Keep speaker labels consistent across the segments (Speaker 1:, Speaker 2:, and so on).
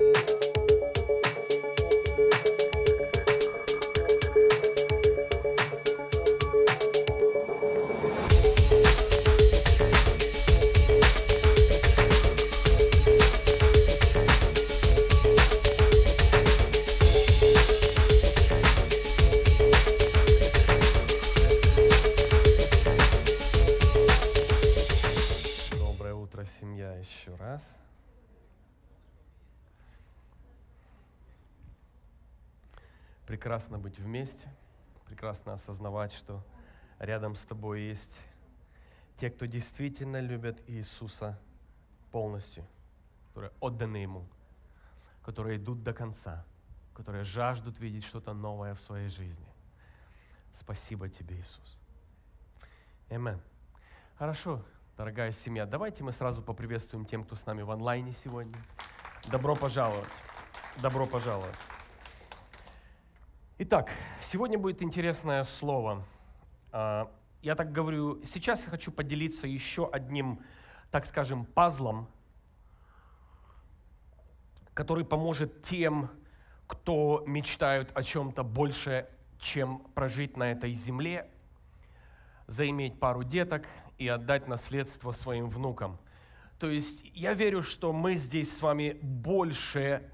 Speaker 1: you месте. Прекрасно осознавать, что рядом с тобой есть те, кто действительно любят Иисуса полностью, которые отданы Ему, которые идут до конца, которые жаждут видеть что-то новое в своей жизни. Спасибо тебе, Иисус. Эмэн. Хорошо, дорогая семья, давайте мы сразу поприветствуем тем, кто с нами в онлайне сегодня. Добро пожаловать. Добро пожаловать. Итак, сегодня будет интересное слово. А, я так говорю, сейчас я хочу поделиться еще одним, так скажем, пазлом, который поможет тем, кто мечтают о чем-то больше, чем прожить на этой земле, заиметь пару деток и отдать наследство своим внукам. То есть я верю, что мы здесь с вами больше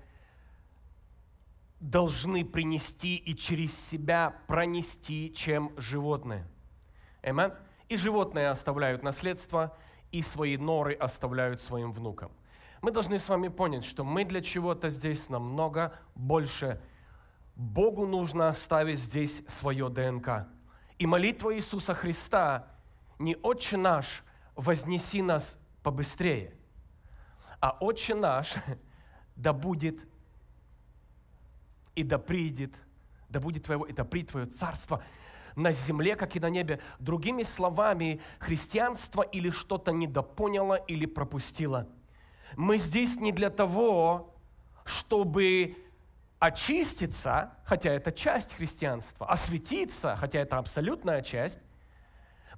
Speaker 1: должны принести и через себя пронести, чем животные. Эмен. И животные оставляют наследство, и свои норы оставляют своим внукам. Мы должны с вами понять, что мы для чего-то здесь намного больше. Богу нужно оставить здесь свое ДНК. И молитва Иисуса Христа не «Отче наш, вознеси нас побыстрее», а «Отче наш, да будет и да придет, да будет твоего, и да придет твое царство на земле, как и на небе. Другими словами, христианство или что-то недопоняло или пропустило. Мы здесь не для того, чтобы очиститься, хотя это часть христианства, осветиться, хотя это абсолютная часть.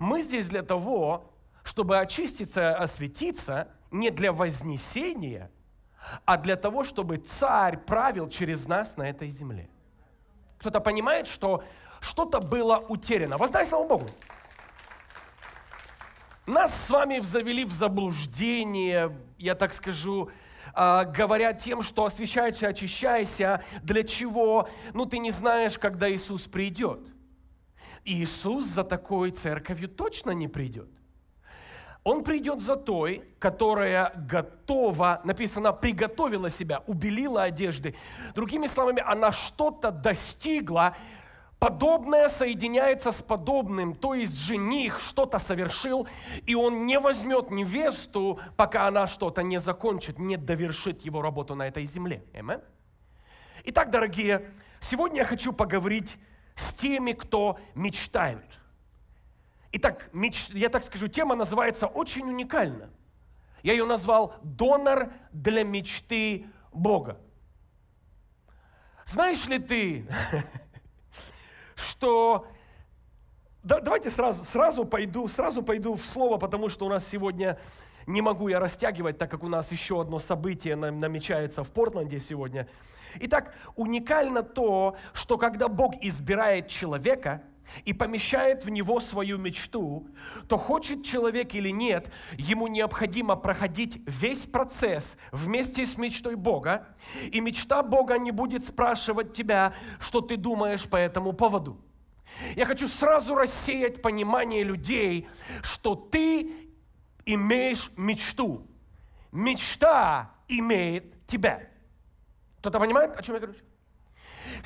Speaker 1: Мы здесь для того, чтобы очиститься, осветиться не для вознесения – а для того, чтобы царь правил через нас на этой земле. Кто-то понимает, что что-то было утеряно. Воздай слава Богу. Нас с вами завели в заблуждение, я так скажу, а, говоря тем, что освещайся, очищайся, для чего? Ну, ты не знаешь, когда Иисус придет. Иисус за такой церковью точно не придет. Он придет за той, которая готова, написано, приготовила себя, убелила одежды. Другими словами, она что-то достигла, Подобное соединяется с подобным, то есть жених что-то совершил, и он не возьмет невесту, пока она что-то не закончит, не довершит его работу на этой земле. Amen? Итак, дорогие, сегодня я хочу поговорить с теми, кто мечтает. Итак, меч... я так скажу, тема называется очень уникально. Я ее назвал «Донор для мечты Бога». Знаешь ли ты, что... Да, давайте сразу, сразу, пойду, сразу пойду в слово, потому что у нас сегодня не могу я растягивать, так как у нас еще одно событие намечается в Портленде сегодня. Итак, уникально то, что когда Бог избирает человека – и помещает в него свою мечту, то хочет человек или нет, ему необходимо проходить весь процесс вместе с мечтой Бога, и мечта Бога не будет спрашивать тебя, что ты думаешь по этому поводу. Я хочу сразу рассеять понимание людей, что ты имеешь мечту. Мечта имеет тебя. Кто-то понимает, о чем я говорю?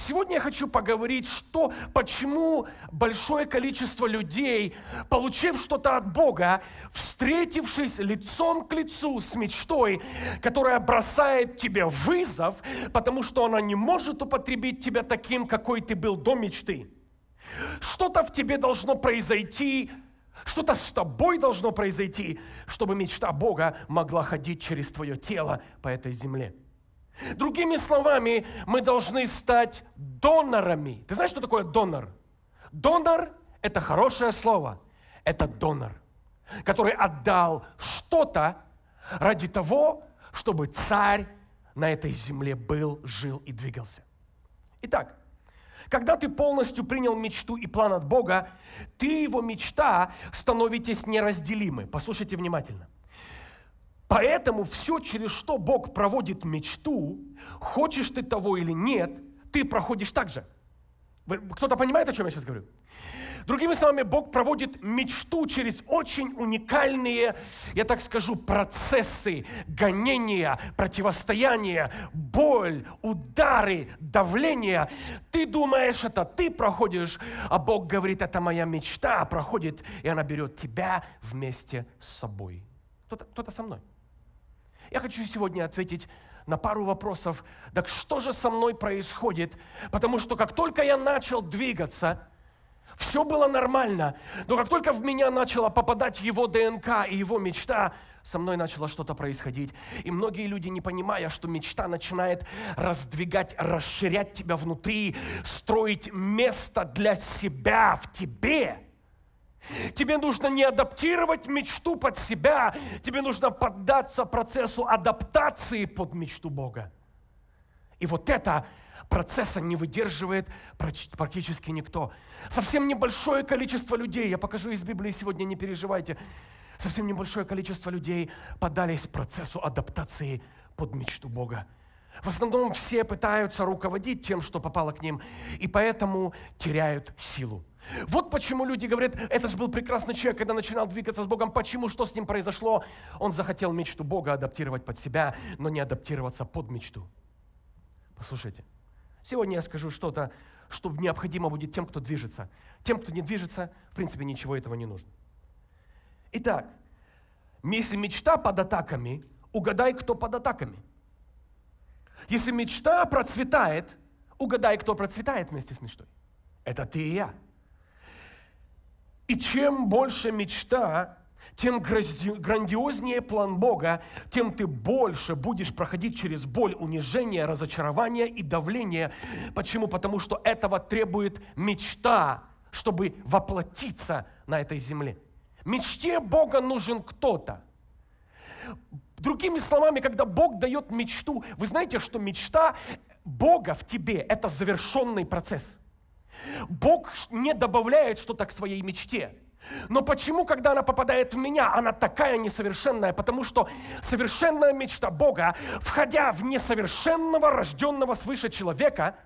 Speaker 1: Сегодня я хочу поговорить, что, почему большое количество людей, получив что-то от Бога, встретившись лицом к лицу с мечтой, которая бросает тебе вызов, потому что она не может употребить тебя таким, какой ты был до мечты. Что-то в тебе должно произойти, что-то с тобой должно произойти, чтобы мечта Бога могла ходить через твое тело по этой земле. Другими словами, мы должны стать донорами. Ты знаешь, что такое донор? Донор – это хорошее слово. Это донор, который отдал что-то ради того, чтобы царь на этой земле был, жил и двигался. Итак, когда ты полностью принял мечту и план от Бога, ты его мечта становитесь неразделимы. Послушайте внимательно – Поэтому все, через что Бог проводит мечту, хочешь ты того или нет, ты проходишь так же. Кто-то понимает, о чем я сейчас говорю? Другими словами, Бог проводит мечту через очень уникальные, я так скажу, процессы, гонения, противостояния, боль, удары, давление. Ты думаешь, это ты проходишь, а Бог говорит, это моя мечта а проходит, и она берет тебя вместе с собой. Кто-то, кто-то со мной. Я хочу сегодня ответить на пару вопросов. Так что же со мной происходит? Потому что как только я начал двигаться, все было нормально, но как только в меня начала попадать его ДНК и его мечта, со мной начало что-то происходить. И многие люди, не понимая, что мечта начинает раздвигать, расширять тебя внутри, строить место для себя в тебе – Тебе нужно не адаптировать мечту под себя, тебе нужно поддаться процессу адаптации под мечту Бога. И вот это процесса не выдерживает практически никто. Совсем небольшое количество людей, я покажу из Библии сегодня, не переживайте, совсем небольшое количество людей подались процессу адаптации под мечту Бога. В основном все пытаются руководить тем, что попало к ним, и поэтому теряют силу. Вот почему люди говорят, это же был прекрасный человек, когда начинал двигаться с Богом. Почему? Что с ним произошло? Он захотел мечту Бога адаптировать под себя, но не адаптироваться под мечту. Послушайте, сегодня я скажу что-то, что необходимо будет тем, кто движется. Тем, кто не движется, в принципе, ничего этого не нужно. Итак, если мечта под атаками, угадай, кто под атаками. Если мечта процветает, угадай, кто процветает вместе с мечтой. Это ты и я. И чем больше мечта, тем грандиознее план Бога, тем ты больше будешь проходить через боль, унижение, разочарование и давление. Почему? Потому что этого требует мечта, чтобы воплотиться на этой земле. Мечте Бога нужен кто-то. Другими словами, когда Бог дает мечту, вы знаете, что мечта Бога в тебе – это завершенный процесс – Бог не добавляет что-то к своей мечте. Но почему, когда она попадает в меня, она такая несовершенная? Потому что совершенная мечта Бога, входя в несовершенного, рожденного свыше человека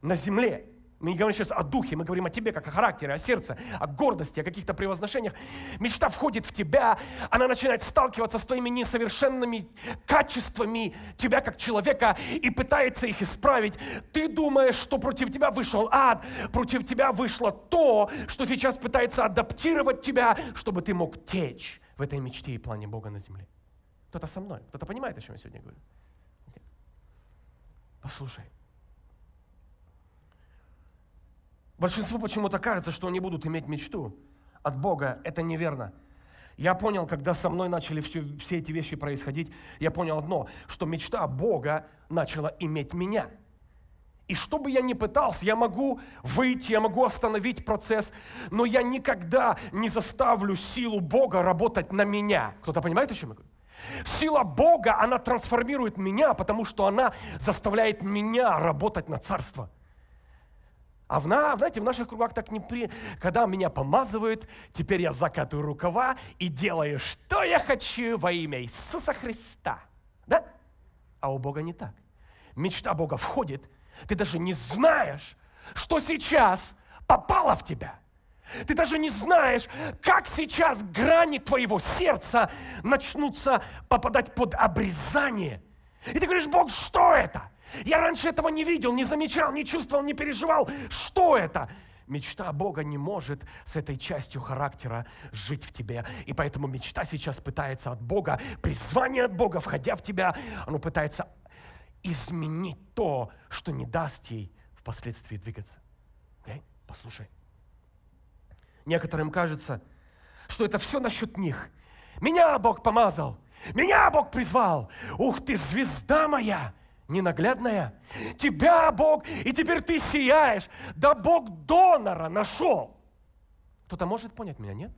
Speaker 1: на земле, мы не говорим сейчас о духе, мы говорим о тебе, как о характере, о сердце, о гордости, о каких-то превозношениях. Мечта входит в тебя, она начинает сталкиваться с твоими несовершенными качествами тебя как человека и пытается их исправить. Ты думаешь, что против тебя вышел ад, против тебя вышло то, что сейчас пытается адаптировать тебя, чтобы ты мог течь в этой мечте и плане Бога на земле. Кто-то со мной, кто-то понимает, о чем я сегодня говорю. Послушай, Большинству почему-то кажется, что они будут иметь мечту от Бога. Это неверно. Я понял, когда со мной начали все, все эти вещи происходить, я понял одно, что мечта Бога начала иметь меня. И что бы я ни пытался, я могу выйти, я могу остановить процесс, но я никогда не заставлю силу Бога работать на меня. Кто-то понимает, о чем я говорю? Сила Бога, она трансформирует меня, потому что она заставляет меня работать на царство – а в, знаете, в наших кругах так не при... Когда меня помазывают, теперь я закатываю рукава и делаю, что я хочу во имя Иисуса Христа. Да? А у Бога не так. Мечта Бога входит, ты даже не знаешь, что сейчас попало в тебя. Ты даже не знаешь, как сейчас грани твоего сердца начнутся попадать под обрезание. И ты говоришь, Бог, что это? Я раньше этого не видел, не замечал, не чувствовал, не переживал. Что это? Мечта Бога не может с этой частью характера жить в тебе. И поэтому мечта сейчас пытается от Бога, призвание от Бога, входя в тебя, оно пытается изменить то, что не даст ей впоследствии двигаться. Okay? Послушай. Некоторым кажется, что это все насчет них. Меня Бог помазал, меня Бог призвал. Ух ты, звезда моя! ненаглядная. Тебя, Бог, и теперь ты сияешь. Да Бог донора нашел. Кто-то может понять меня, нет?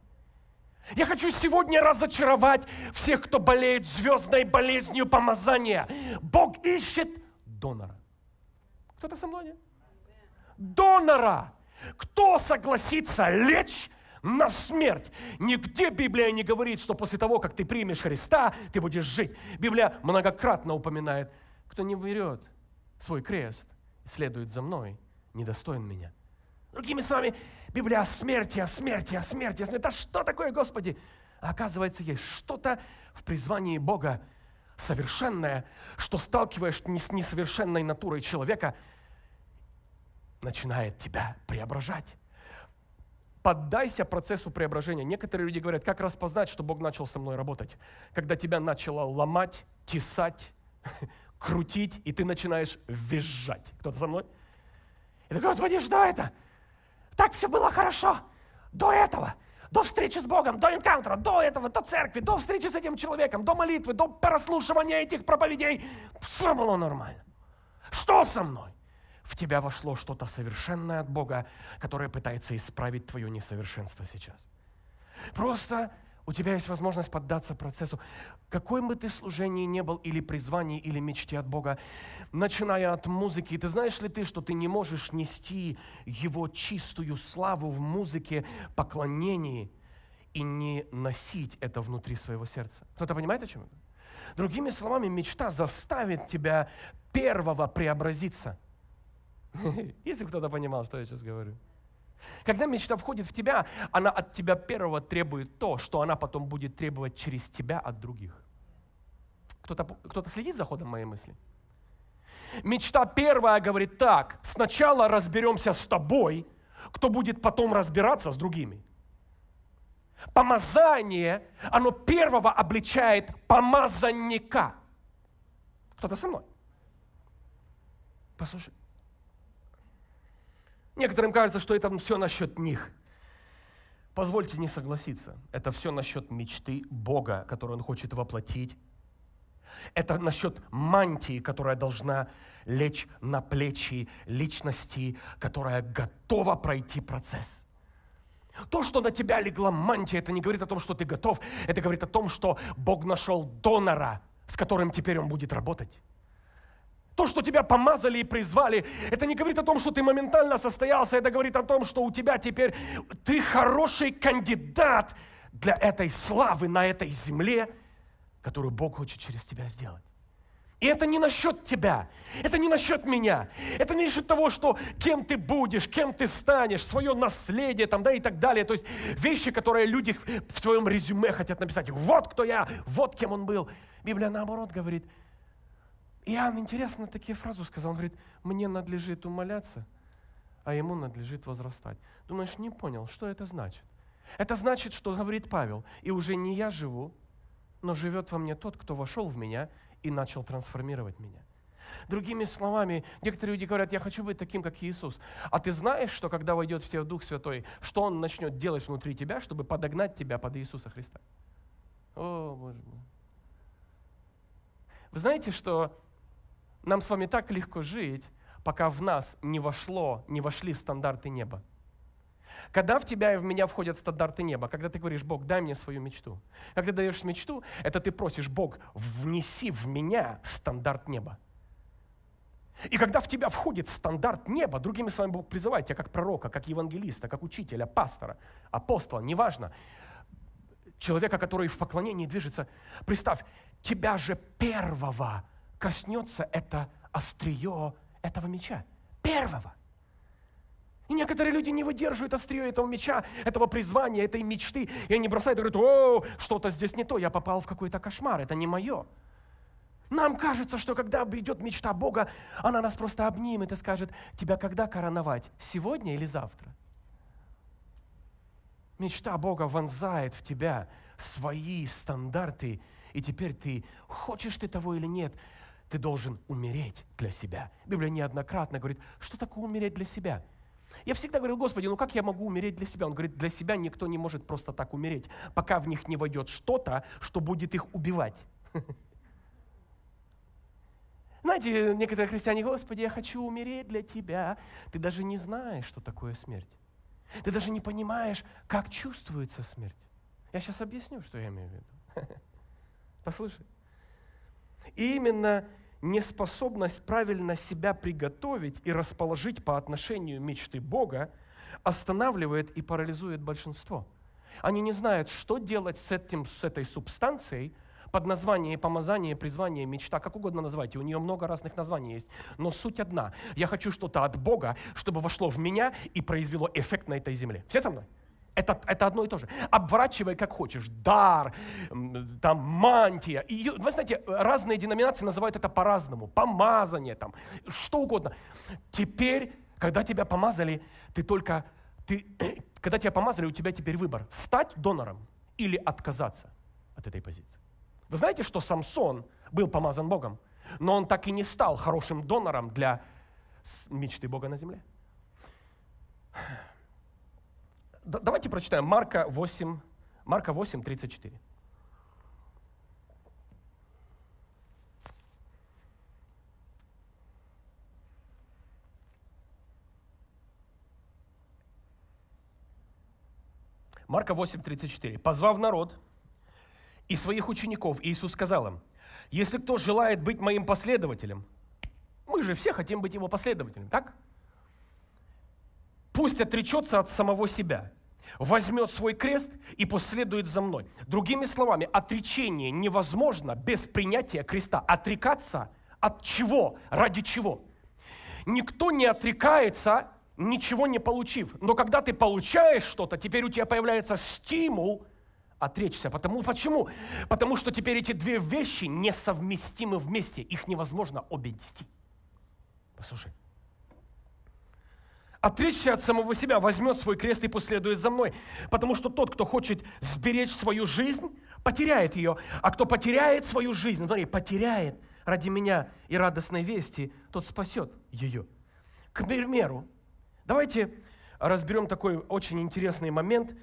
Speaker 1: Я хочу сегодня разочаровать всех, кто болеет звездной болезнью помазания. Бог ищет донора. Кто-то со мной, нет? Донора. Кто согласится лечь на смерть. Нигде Библия не говорит, что после того, как ты примешь Христа, ты будешь жить. Библия многократно упоминает кто не берет свой крест и следует за мной, недостоин меня. Другими словами, Библия о смерти, о смерти, о смерти, о смерти. Да что такое, Господи? А оказывается, есть что-то в призвании Бога совершенное, что сталкиваешь с несовершенной натурой человека, начинает тебя преображать. Поддайся процессу преображения. Некоторые люди говорят, как распознать, что Бог начал со мной работать? Когда тебя начало ломать, тесать, крутить, и ты начинаешь визжать. Кто-то со мной? И ты, Господи, что это? Так все было хорошо до этого, до встречи с Богом, до энкаунтера, до этого, до церкви, до встречи с этим человеком, до молитвы, до прослушивания этих проповедей. Все было нормально. Что со мной? В тебя вошло что-то совершенное от Бога, которое пытается исправить твое несовершенство сейчас. Просто у тебя есть возможность поддаться процессу. Какой бы ты служении не был, или призвании, или мечте от Бога, начиная от музыки, ты знаешь ли ты, что ты не можешь нести Его чистую славу в музыке, поклонении, и не носить это внутри своего сердца? Кто-то понимает, о чем это? Другими словами, мечта заставит тебя первого преобразиться. Если кто-то понимал, что я сейчас говорю. Когда мечта входит в тебя, она от тебя первого требует то, что она потом будет требовать через тебя от других. Кто-то кто то следит за ходом моей мысли? Мечта первая говорит так, сначала разберемся с тобой, кто будет потом разбираться с другими. Помазание, оно первого обличает помазанника. Кто-то со мной? Послушай, Некоторым кажется, что это все насчет них. Позвольте не согласиться. Это все насчет мечты Бога, которую Он хочет воплотить. Это насчет мантии, которая должна лечь на плечи личности, которая готова пройти процесс. То, что на тебя легла мантия, это не говорит о том, что ты готов. Это говорит о том, что Бог нашел донора, с которым теперь он будет работать. То, что тебя помазали и призвали, это не говорит о том, что ты моментально состоялся, это говорит о том, что у тебя теперь ты хороший кандидат для этой славы на этой земле, которую Бог хочет через тебя сделать. И это не насчет тебя, это не насчет меня, это не насчет того, что кем ты будешь, кем ты станешь, свое наследие там, да, и так далее. То есть вещи, которые люди в твоем резюме хотят написать. Вот кто я, вот кем он был. Библия наоборот говорит – Иоанн, интересно, такие фразу сказал. Он говорит, мне надлежит умоляться, а ему надлежит возрастать. Думаешь, не понял, что это значит? Это значит, что говорит Павел, и уже не я живу, но живет во мне тот, кто вошел в меня и начал трансформировать меня. Другими словами, некоторые люди говорят, я хочу быть таким, как Иисус. А ты знаешь, что когда войдет в тебя Дух Святой, что Он начнет делать внутри тебя, чтобы подогнать тебя под Иисуса Христа? О, Боже мой. Вы знаете, что нам с вами так легко жить, пока в нас не вошло, не вошли стандарты неба. Когда в тебя и в меня входят стандарты неба, когда ты говоришь, Бог, дай мне свою мечту. Когда даешь мечту, это ты просишь, Бог, внеси в меня стандарт неба. И когда в тебя входит стандарт неба, другими с вами Бог призывает тебя как пророка, как евангелиста, как учителя, пастора, апостола, неважно, человека, который в поклонении движется. Представь, тебя же первого коснется это острие этого меча. Первого. И некоторые люди не выдерживают острие этого меча, этого призвания, этой мечты. И они бросают и говорят, о, что-то здесь не то, я попал в какой-то кошмар, это не мое. Нам кажется, что когда идет мечта Бога, она нас просто обнимет и скажет, тебя когда короновать, сегодня или завтра? Мечта Бога вонзает в тебя свои стандарты, и теперь ты, хочешь ты того или нет, ты должен умереть для себя. Библия неоднократно говорит, что такое умереть для себя? Я всегда говорил, Господи, ну как я могу умереть для себя? Он говорит, для себя никто не может просто так умереть, пока в них не войдет что-то, что будет их убивать. Знаете, некоторые христиане, Господи, я хочу умереть для Тебя. Ты даже не знаешь, что такое смерть. Ты даже не понимаешь, как чувствуется смерть. Я сейчас объясню, что я имею в виду. Послушай. И именно неспособность правильно себя приготовить и расположить по отношению мечты Бога останавливает и парализует большинство. Они не знают, что делать с, этим, с этой субстанцией под названием помазание, призвание, мечта, как угодно называйте, у нее много разных названий есть, но суть одна. Я хочу что-то от Бога, чтобы вошло в меня и произвело эффект на этой земле. Все со мной? Это, это одно и то же. Обворачивай как хочешь. Дар, там, мантия. И, вы знаете, разные деноминации называют это по-разному. Помазание, там, что угодно. Теперь, когда тебя помазали, ты только... Ты, когда тебя помазали, у тебя теперь выбор. Стать донором или отказаться от этой позиции. Вы знаете, что Самсон был помазан Богом, но он так и не стал хорошим донором для мечты Бога на земле. Давайте прочитаем Марка 8, Марка 8, 34. Марка 8:34. «Позвав народ и своих учеников, Иисус сказал им, «Если кто желает быть моим последователем, мы же все хотим быть его последователем, так?» пусть отречется от самого себя, возьмет свой крест и последует за мной. Другими словами, отречение невозможно без принятия креста. Отрекаться от чего? Ради чего? Никто не отрекается, ничего не получив. Но когда ты получаешь что-то, теперь у тебя появляется стимул отречься. Потому, почему? Потому что теперь эти две вещи несовместимы вместе. Их невозможно обе нести. Послушай, отречься от самого себя, возьмет свой крест и последует за мной. Потому что тот, кто хочет сберечь свою жизнь, потеряет ее. А кто потеряет свою жизнь, смотри, потеряет ради меня и радостной вести, тот спасет ее. К примеру, давайте разберем такой очень интересный момент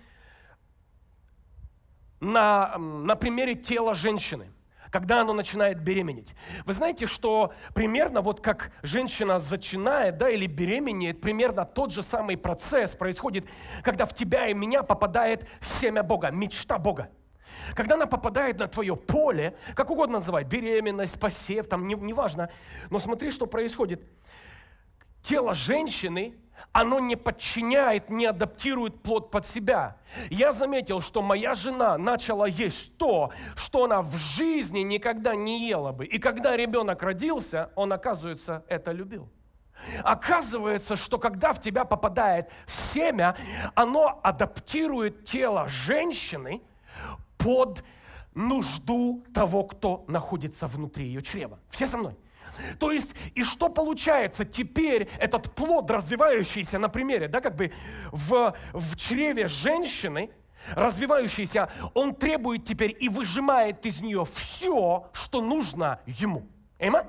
Speaker 1: на, на примере тела женщины когда оно начинает беременеть. Вы знаете, что примерно вот как женщина зачинает, да, или беременеет, примерно тот же самый процесс происходит, когда в тебя и меня попадает семя Бога, мечта Бога. Когда она попадает на твое поле, как угодно называть, беременность, посев, там, неважно, не но смотри, что происходит – тело женщины, оно не подчиняет, не адаптирует плод под себя. Я заметил, что моя жена начала есть то, что она в жизни никогда не ела бы. И когда ребенок родился, он, оказывается, это любил. Оказывается, что когда в тебя попадает семя, оно адаптирует тело женщины под нужду того, кто находится внутри ее чрева. Все со мной? То есть, и что получается теперь этот плод, развивающийся на примере, да, как бы в, в чреве женщины, развивающийся, он требует теперь и выжимает из нее все, что нужно ему. Эйма,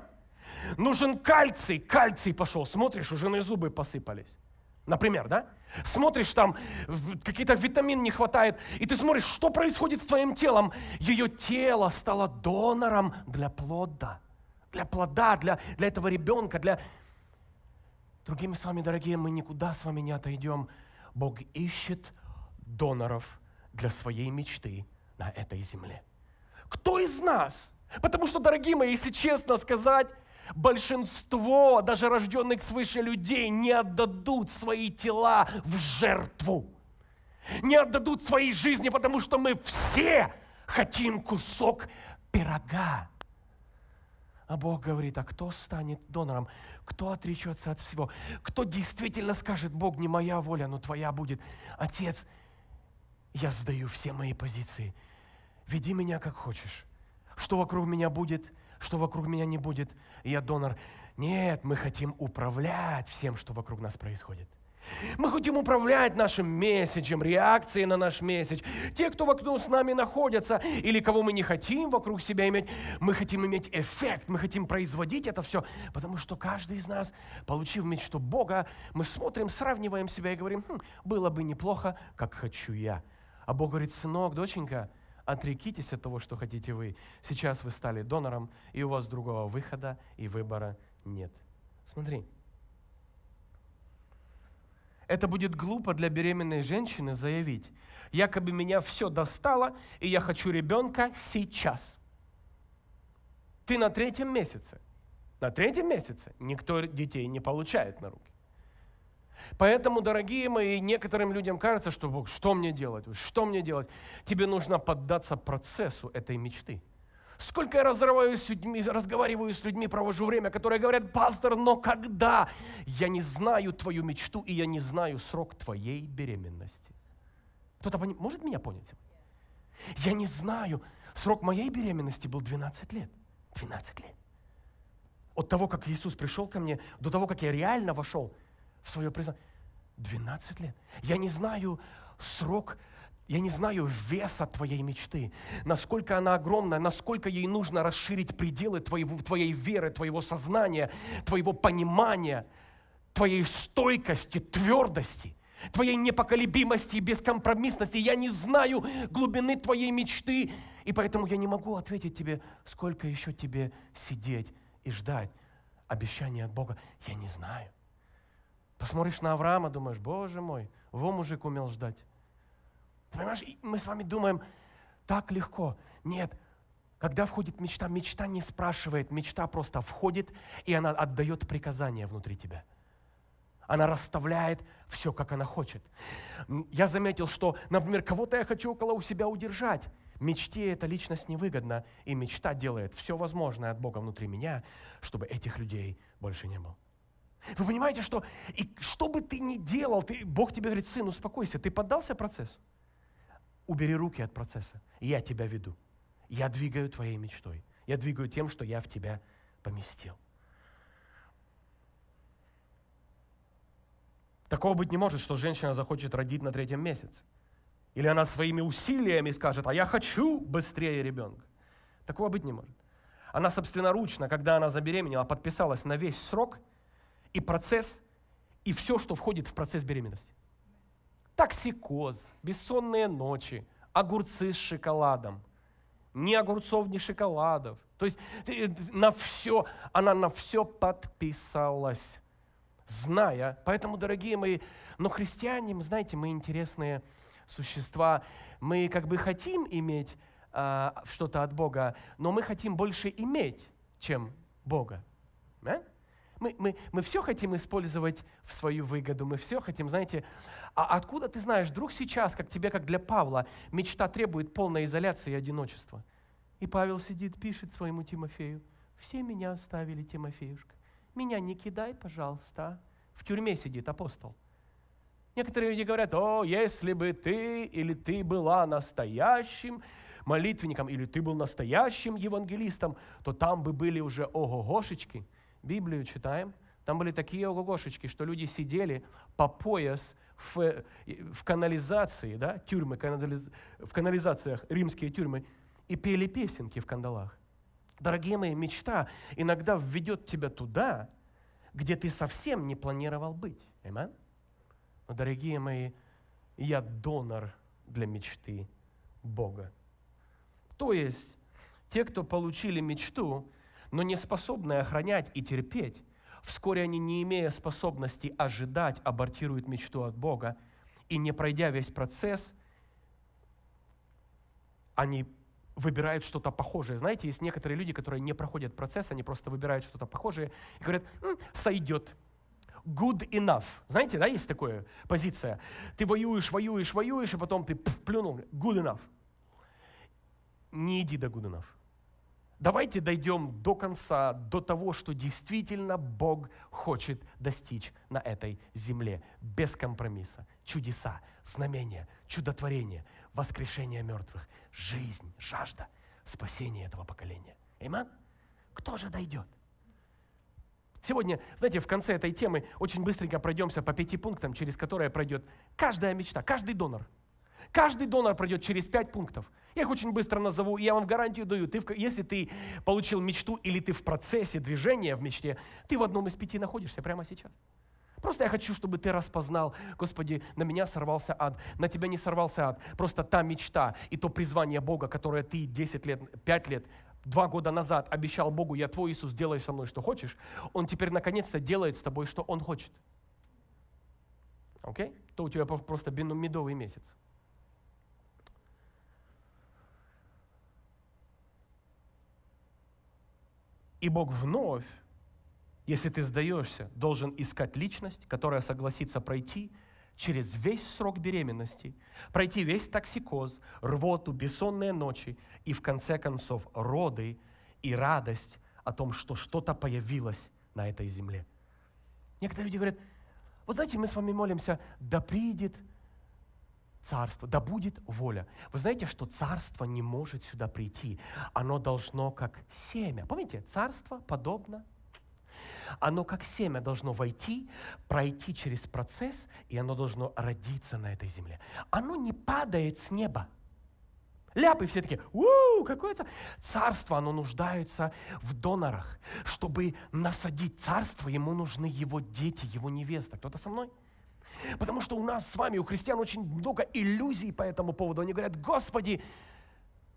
Speaker 1: Нужен кальций, кальций пошел. Смотришь, у жены зубы посыпались. Например, да? Смотришь там, какие-то витамин не хватает, и ты смотришь, что происходит с твоим телом. Ее тело стало донором для плода для плода, для, для этого ребенка, для... Другими с вами, дорогие, мы никуда с вами не отойдем. Бог ищет доноров для своей мечты на этой земле. Кто из нас? Потому что, дорогие мои, если честно сказать, большинство даже рожденных свыше людей не отдадут свои тела в жертву. Не отдадут своей жизни, потому что мы все хотим кусок пирога а Бог говорит, а кто станет донором? Кто отречется от всего? Кто действительно скажет, Бог, не моя воля, но твоя будет? Отец, я сдаю все мои позиции. Веди меня как хочешь. Что вокруг меня будет, что вокруг меня не будет, я донор. Нет, мы хотим управлять всем, что вокруг нас происходит. Мы хотим управлять нашим месседжем, реакцией на наш месседж. Те, кто в окно с нами находятся, или кого мы не хотим вокруг себя иметь, мы хотим иметь эффект, мы хотим производить это все, потому что каждый из нас, получив мечту Бога, мы смотрим, сравниваем себя и говорим, хм, было бы неплохо, как хочу я. А Бог говорит, сынок, доченька, отрекитесь от того, что хотите вы. Сейчас вы стали донором, и у вас другого выхода и выбора нет. Смотри, это будет глупо для беременной женщины заявить. Якобы меня все достало, и я хочу ребенка сейчас. Ты на третьем месяце. На третьем месяце никто детей не получает на руки. Поэтому, дорогие мои, некоторым людям кажется, что Бог, что мне делать? Что мне делать? Тебе нужно поддаться процессу этой мечты. Сколько я разрываюсь с людьми, разговариваю с людьми, провожу время, которые говорят, пастор, но когда? Я не знаю твою мечту, и я не знаю срок твоей беременности. Кто-то пони... может меня понять? Я не знаю. Срок моей беременности был 12 лет. 12 лет. От того, как Иисус пришел ко мне, до того, как я реально вошел в свое признание. 12 лет. Я не знаю срок я не знаю веса твоей мечты, насколько она огромна, насколько ей нужно расширить пределы твоего, твоей веры, твоего сознания, твоего понимания, твоей стойкости, твердости, твоей непоколебимости и бескомпромиссности. Я не знаю глубины твоей мечты, и поэтому я не могу ответить тебе, сколько еще тебе сидеть и ждать обещания от Бога. Я не знаю. Посмотришь на Авраама, думаешь, боже мой, во мужик умел ждать. Ты Понимаешь, мы с вами думаем, так легко. Нет, когда входит мечта, мечта не спрашивает, мечта просто входит, и она отдает приказания внутри тебя. Она расставляет все, как она хочет. Я заметил, что, например, кого-то я хочу около у себя удержать. Мечте эта личность невыгодна, и мечта делает все возможное от Бога внутри меня, чтобы этих людей больше не было. Вы понимаете, что и что бы ты ни делал, ты, Бог тебе говорит, сын, успокойся, ты поддался процессу убери руки от процесса. Я тебя веду. Я двигаю твоей мечтой. Я двигаю тем, что я в тебя поместил. Такого быть не может, что женщина захочет родить на третьем месяце. Или она своими усилиями скажет, а я хочу быстрее ребенка. Такого быть не может. Она собственноручно, когда она забеременела, подписалась на весь срок и процесс, и все, что входит в процесс беременности токсикоз, бессонные ночи, огурцы с шоколадом. Ни огурцов, ни шоколадов. То есть э, на все, она на все подписалась, зная. Поэтому, дорогие мои, но христиане, знаете, мы интересные существа. Мы как бы хотим иметь э, что-то от Бога, но мы хотим больше иметь, чем Бога. Мы, мы, мы все хотим использовать в свою выгоду, мы все хотим, знаете, а откуда ты знаешь, вдруг сейчас, как тебе, как для Павла, мечта требует полной изоляции и одиночества. И Павел сидит, пишет своему Тимофею, все меня оставили, Тимофеюшка, меня не кидай, пожалуйста. В тюрьме сидит апостол. Некоторые люди говорят, о, если бы ты или ты была настоящим молитвенником, или ты был настоящим евангелистом, то там бы были уже ого-гошечки – Библию читаем, там были такие огогошечки, что люди сидели по пояс в, в канализации, да, тюрьмы, в канализациях, римские тюрьмы, и пели песенки в кандалах. Дорогие мои, мечта иногда введет тебя туда, где ты совсем не планировал быть. Amen? Но, дорогие мои, я донор для мечты Бога. То есть, те, кто получили мечту, но не способные охранять и терпеть, вскоре они, не имея способности ожидать, абортируют мечту от Бога, и не пройдя весь процесс, они выбирают что-то похожее. Знаете, есть некоторые люди, которые не проходят процесс, они просто выбирают что-то похожее и говорят, М, сойдет, good enough. Знаете, да, есть такая позиция. Ты воюешь, воюешь, воюешь, и потом ты плюнул, good enough. Не иди до good enough. Давайте дойдем до конца, до того, что действительно Бог хочет достичь на этой земле. Без компромисса. Чудеса, знамения, чудотворение, воскрешение мертвых, жизнь, жажда, спасение этого поколения. Иман? Кто же дойдет? Сегодня, знаете, в конце этой темы очень быстренько пройдемся по пяти пунктам, через которые пройдет каждая мечта, каждый донор – Каждый донор пройдет через пять пунктов. Я их очень быстро назову, и я вам гарантию даю. Ты, если ты получил мечту или ты в процессе движения в мечте, ты в одном из пяти находишься прямо сейчас. Просто я хочу, чтобы ты распознал, Господи, на меня сорвался ад, на тебя не сорвался ад. Просто та мечта и то призвание Бога, которое ты 10 лет, 5 лет, 2 года назад обещал Богу, я твой Иисус, делай со мной, что хочешь, Он теперь наконец-то делает с тобой, что Он хочет. Окей? Okay? То у тебя просто медовый месяц. И Бог вновь, если ты сдаешься, должен искать личность, которая согласится пройти через весь срок беременности, пройти весь токсикоз, рвоту, бессонные ночи и в конце концов роды и радость о том, что что-то появилось на этой земле. Некоторые люди говорят, вот знаете, мы с вами молимся, да придет царство, да будет воля. Вы знаете, что царство не может сюда прийти. Оно должно как семя. Помните, царство подобно оно как семя должно войти, пройти через процесс, и оно должно родиться на этой земле. Оно не падает с неба. Ляпы все такие, ууу, какое царство. Царство, оно нуждается в донорах. Чтобы насадить царство, ему нужны его дети, его невеста. Кто-то со мной? Потому что у нас с вами, у христиан очень много иллюзий по этому поводу. Они говорят, Господи,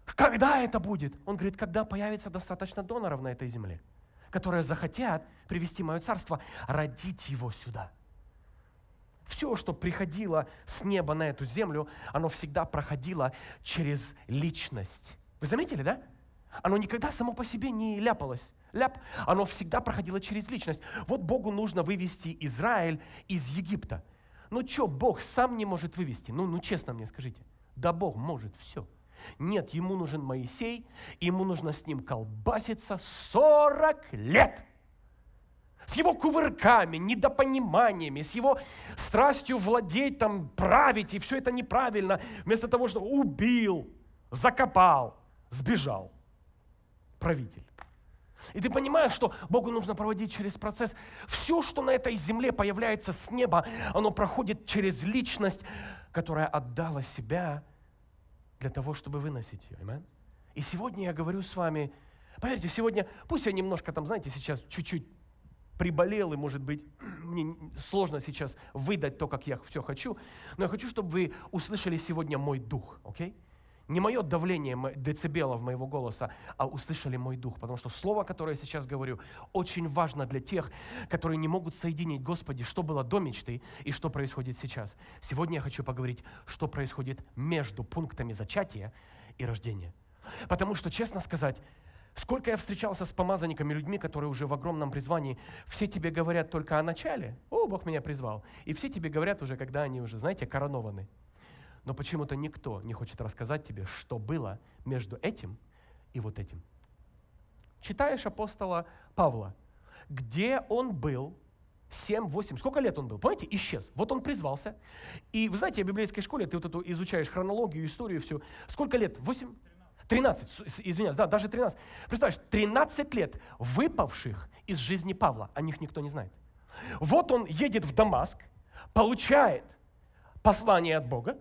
Speaker 1: когда это будет? Он говорит, когда появится достаточно доноров на этой земле, которые захотят привести мое царство, родить его сюда. Все, что приходило с неба на эту землю, оно всегда проходило через личность. Вы заметили, да? Оно никогда само по себе не ляпалось. Ляп, оно всегда проходило через личность. Вот Богу нужно вывести Израиль из Египта. Ну что, Бог сам не может вывести? Ну, ну честно мне скажите. Да Бог может все. Нет, ему нужен Моисей, ему нужно с ним колбаситься 40 лет. С его кувырками, недопониманиями, с его страстью владеть, там, править, и все это неправильно. Вместо того, что убил, закопал, сбежал правитель. И ты понимаешь, что Богу нужно проводить через процесс. Все, что на этой земле появляется с неба, оно проходит через личность, которая отдала себя для того, чтобы выносить ее. Amen? И сегодня я говорю с вами, поверьте, сегодня, пусть я немножко там, знаете, сейчас чуть-чуть приболел, и, может быть, мне сложно сейчас выдать то, как я все хочу, но я хочу, чтобы вы услышали сегодня мой дух, окей? Okay? Не мое давление децибелов моего голоса, а услышали мой дух. Потому что слово, которое я сейчас говорю, очень важно для тех, которые не могут соединить, Господи, что было до мечты и что происходит сейчас. Сегодня я хочу поговорить, что происходит между пунктами зачатия и рождения. Потому что, честно сказать, сколько я встречался с помазанниками, людьми, которые уже в огромном призвании, все тебе говорят только о начале, о, Бог меня призвал, и все тебе говорят уже, когда они уже, знаете, коронованы. Но почему-то никто не хочет рассказать тебе, что было между этим и вот этим. Читаешь апостола Павла, где он был 7, 8, сколько лет он был? Помните, исчез. Вот он призвался. И вы знаете, в библейской школе ты вот эту изучаешь хронологию, историю, всю. Сколько лет? 8? 13, извиняюсь, да, даже 13. Представляешь, 13 лет выпавших из жизни Павла, о них никто не знает. Вот он едет в Дамаск, получает послание от Бога,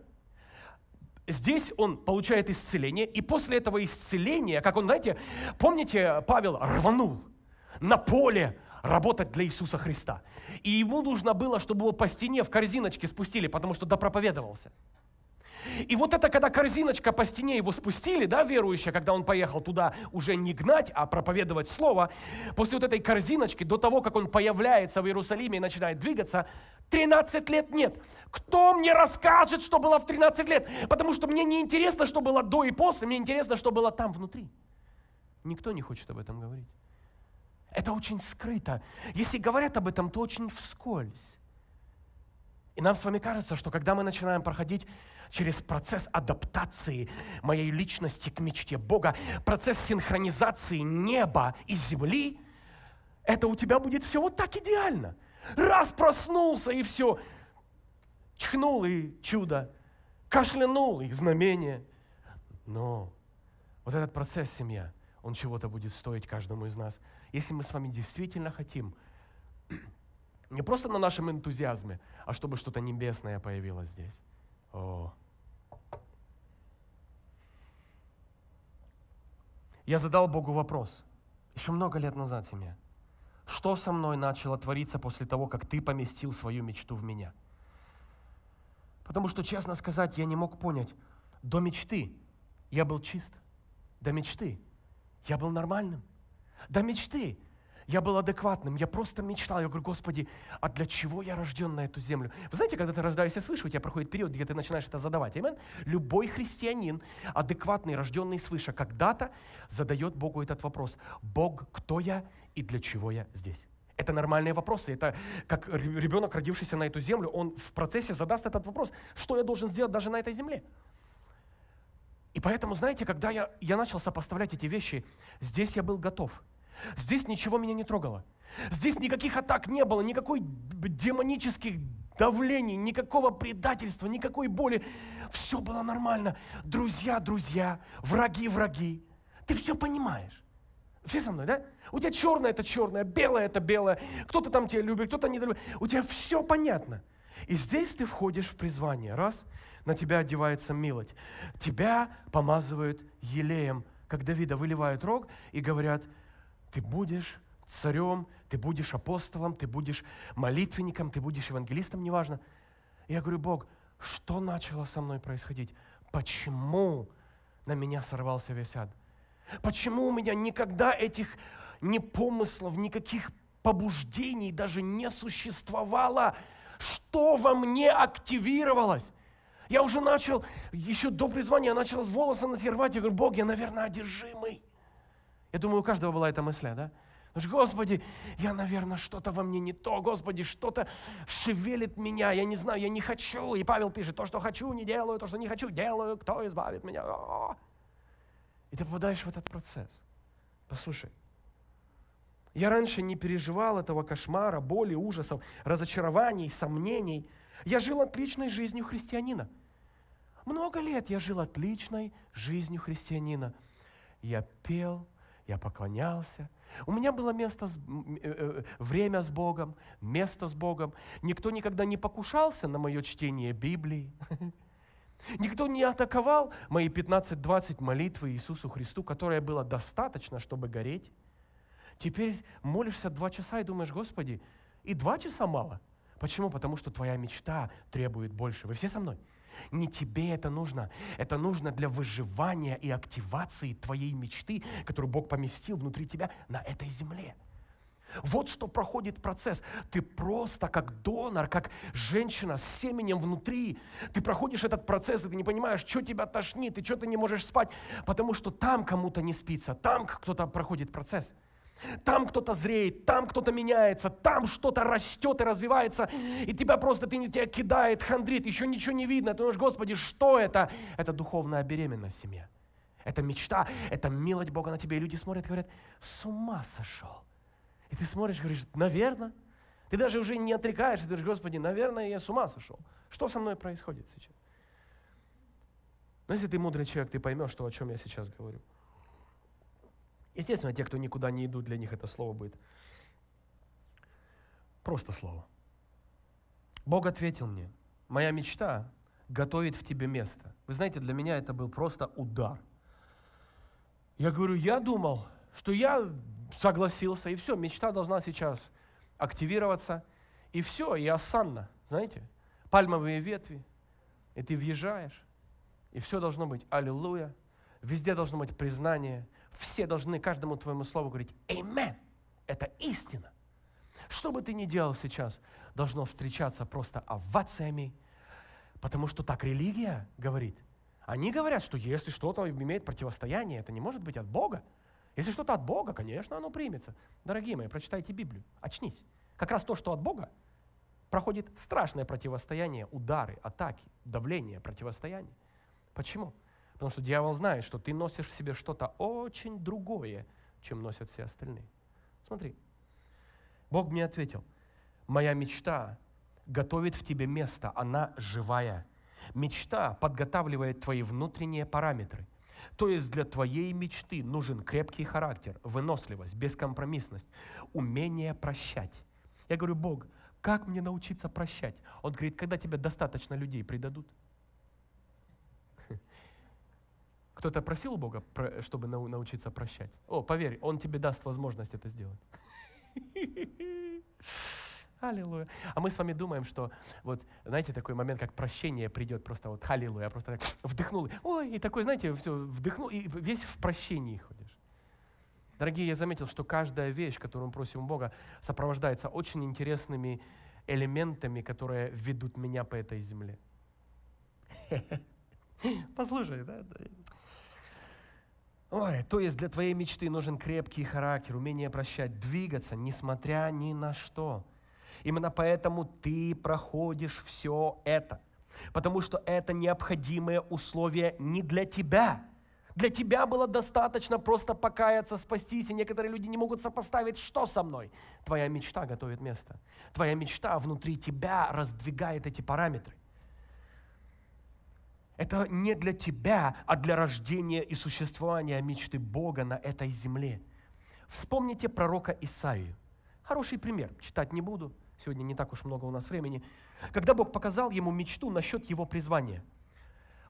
Speaker 1: Здесь он получает исцеление, и после этого исцеления, как он, знаете, помните, Павел рванул на поле работать для Иисуса Христа. И ему нужно было, чтобы его по стене в корзиночке спустили, потому что допроповедовался. И вот это, когда корзиночка по стене его спустили, да, верующая, когда он поехал туда уже не гнать, а проповедовать слово, после вот этой корзиночки, до того, как он появляется в Иерусалиме и начинает двигаться, 13 лет нет. Кто мне расскажет, что было в 13 лет? Потому что мне не интересно, что было до и после, мне интересно, что было там внутри. Никто не хочет об этом говорить. Это очень скрыто. Если говорят об этом, то очень вскользь. И нам с вами кажется, что когда мы начинаем проходить через процесс адаптации моей личности к мечте Бога, процесс синхронизации неба и земли, это у тебя будет все вот так идеально. Раз проснулся и все, чихнул и чудо, кашлянул и знамение. Но вот этот процесс, семья, он чего-то будет стоить каждому из нас. Если мы с вами действительно хотим не просто на нашем энтузиазме, а чтобы что-то небесное появилось здесь. О, я задал Богу вопрос, еще много лет назад, семья, что со мной начало твориться после того, как ты поместил свою мечту в меня? Потому что, честно сказать, я не мог понять, до мечты я был чист, до мечты я был нормальным, до мечты я был адекватным, я просто мечтал. Я говорю, Господи, а для чего я рожден на эту землю? Вы знаете, когда ты рождаешься свыше, у тебя проходит период, где ты начинаешь это задавать. Амин? Любой христианин, адекватный, рожденный свыше, когда-то задает Богу этот вопрос. Бог, кто я и для чего я здесь? Это нормальные вопросы. Это как ребенок, родившийся на эту землю, он в процессе задаст этот вопрос. Что я должен сделать даже на этой земле? И поэтому, знаете, когда я, я начал сопоставлять эти вещи, здесь я был готов. Здесь ничего меня не трогало. Здесь никаких атак не было, никакой демонических давлений, никакого предательства, никакой боли. Все было нормально. Друзья, друзья, враги, враги. Ты все понимаешь. Все со мной, да? У тебя черное это черное, белое это белое. Кто-то там тебя любит, кто-то не любит. У тебя все понятно. И здесь ты входишь в призвание. Раз, на тебя одевается милость. Тебя помазывают елеем, как Давида выливают рог и говорят – ты будешь царем, ты будешь апостолом, ты будешь молитвенником, ты будешь евангелистом, неважно. Я говорю, Бог, что начало со мной происходить? Почему на меня сорвался весь ад? Почему у меня никогда этих ни помыслов, никаких побуждений даже не существовало? Что во мне активировалось? Я уже начал, еще до призвания, я начал волосы на рвать. Я говорю, Бог, я, наверное, одержимый. Я думаю, у каждого была эта мысль, да? «Ну Господи, я, наверное, что-то во мне не то, Господи, что-то шевелит меня, я не знаю, я не хочу. И Павел пишет, то, что хочу, не делаю, то, что не хочу, делаю, кто избавит меня? И ты попадаешь в этот процесс. Послушай, я раньше не переживал этого кошмара, боли, ужасов, разочарований, сомнений. Я жил отличной жизнью христианина. Много лет я жил отличной жизнью христианина. Я пел, я поклонялся. У меня было место с, э, э, время с Богом, место с Богом. Никто никогда не покушался на мое чтение Библии. Никто не атаковал мои 15-20 молитвы Иисусу Христу, которое было достаточно, чтобы гореть. Теперь молишься два часа и думаешь, Господи, и два часа мало. Почему? Потому что твоя мечта требует больше. Вы все со мной? Не тебе это нужно. Это нужно для выживания и активации твоей мечты, которую Бог поместил внутри тебя на этой земле. Вот что проходит процесс. Ты просто как донор, как женщина с семенем внутри. Ты проходишь этот процесс, и ты не понимаешь, что тебя тошнит, и что ты не можешь спать, потому что там кому-то не спится, там кто-то проходит процесс – там кто-то зреет, там кто-то меняется, там что-то растет и развивается, и тебя просто, ты, не тебя кидает, хандрит, еще ничего не видно. Ты думаешь, Господи, что это? Это духовная беременность семья. Это мечта, это милость Бога на тебе. И люди смотрят и говорят, с ума сошел. И ты смотришь и говоришь, наверное. Ты даже уже не отрекаешься, ты говоришь, Господи, наверное, я с ума сошел. Что со мной происходит сейчас? Но если ты мудрый человек, ты поймешь, что, о чем я сейчас говорю. Естественно, те, кто никуда не идут, для них это слово будет. Просто слово. Бог ответил мне, моя мечта готовит в тебе место. Вы знаете, для меня это был просто удар. Я говорю, я думал, что я согласился, и все, мечта должна сейчас активироваться. И все, и осанна, знаете, пальмовые ветви, и ты въезжаешь, и все должно быть аллилуйя, везде должно быть признание – все должны каждому твоему слову говорить «Эймен». Это истина. Что бы ты ни делал сейчас, должно встречаться просто овациями, потому что так религия говорит. Они говорят, что если что-то имеет противостояние, это не может быть от Бога. Если что-то от Бога, конечно, оно примется. Дорогие мои, прочитайте Библию, очнись. Как раз то, что от Бога, проходит страшное противостояние, удары, атаки, давление, противостояние. Почему? Потому что дьявол знает, что ты носишь в себе что-то очень другое, чем носят все остальные. Смотри, Бог мне ответил, моя мечта готовит в тебе место, она живая. Мечта подготавливает твои внутренние параметры. То есть для твоей мечты нужен крепкий характер, выносливость, бескомпромиссность, умение прощать. Я говорю, Бог, как мне научиться прощать? Он говорит, когда тебя достаточно людей предадут – Кто-то просил Бога, чтобы научиться прощать? О, поверь, Он тебе даст возможность это сделать. Аллилуйя. А мы с вами думаем, что вот, знаете, такой момент, как прощение придет просто вот, аллилуйя, просто так вдохнул, ой, и такой, знаете, все, вдохнул, и весь в прощении ходишь. Дорогие, я заметил, что каждая вещь, которую мы просим у Бога, сопровождается очень интересными элементами, которые ведут меня по этой земле. Послушай, да, Ой, то есть для твоей мечты нужен крепкий характер, умение прощать, двигаться, несмотря ни на что. Именно поэтому ты проходишь все это. Потому что это необходимое условие не для тебя. Для тебя было достаточно просто покаяться, спастись, и некоторые люди не могут сопоставить, что со мной. Твоя мечта готовит место. Твоя мечта внутри тебя раздвигает эти параметры. Это не для тебя, а для рождения и существования мечты Бога на этой земле. Вспомните пророка Исаию. Хороший пример. Читать не буду. Сегодня не так уж много у нас времени. Когда Бог показал ему мечту насчет его призвания.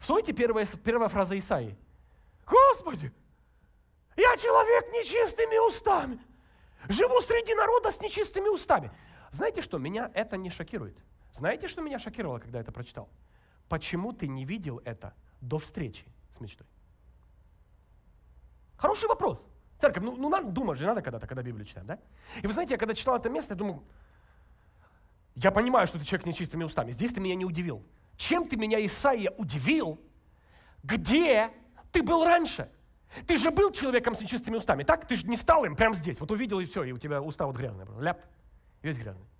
Speaker 1: Вспомните первая, первая фраза Исаии. «Господи, я человек нечистыми устами. Живу среди народа с нечистыми устами». Знаете что, меня это не шокирует. Знаете, что меня шокировало, когда это прочитал? Почему ты не видел это до встречи с мечтой? Хороший вопрос. Церковь, ну, ну надо думать же надо когда-то, когда Библию читаем, да? И вы знаете, я когда читал это место, я думал, я понимаю, что ты человек нечистыми устами. Здесь ты меня не удивил. Чем ты меня, Исаия, удивил? Где ты был раньше? Ты же был человеком с нечистыми устами, так? Ты же не стал им прямо здесь. Вот увидел и все, и у тебя уста вот грязные. Ляп, весь грязный.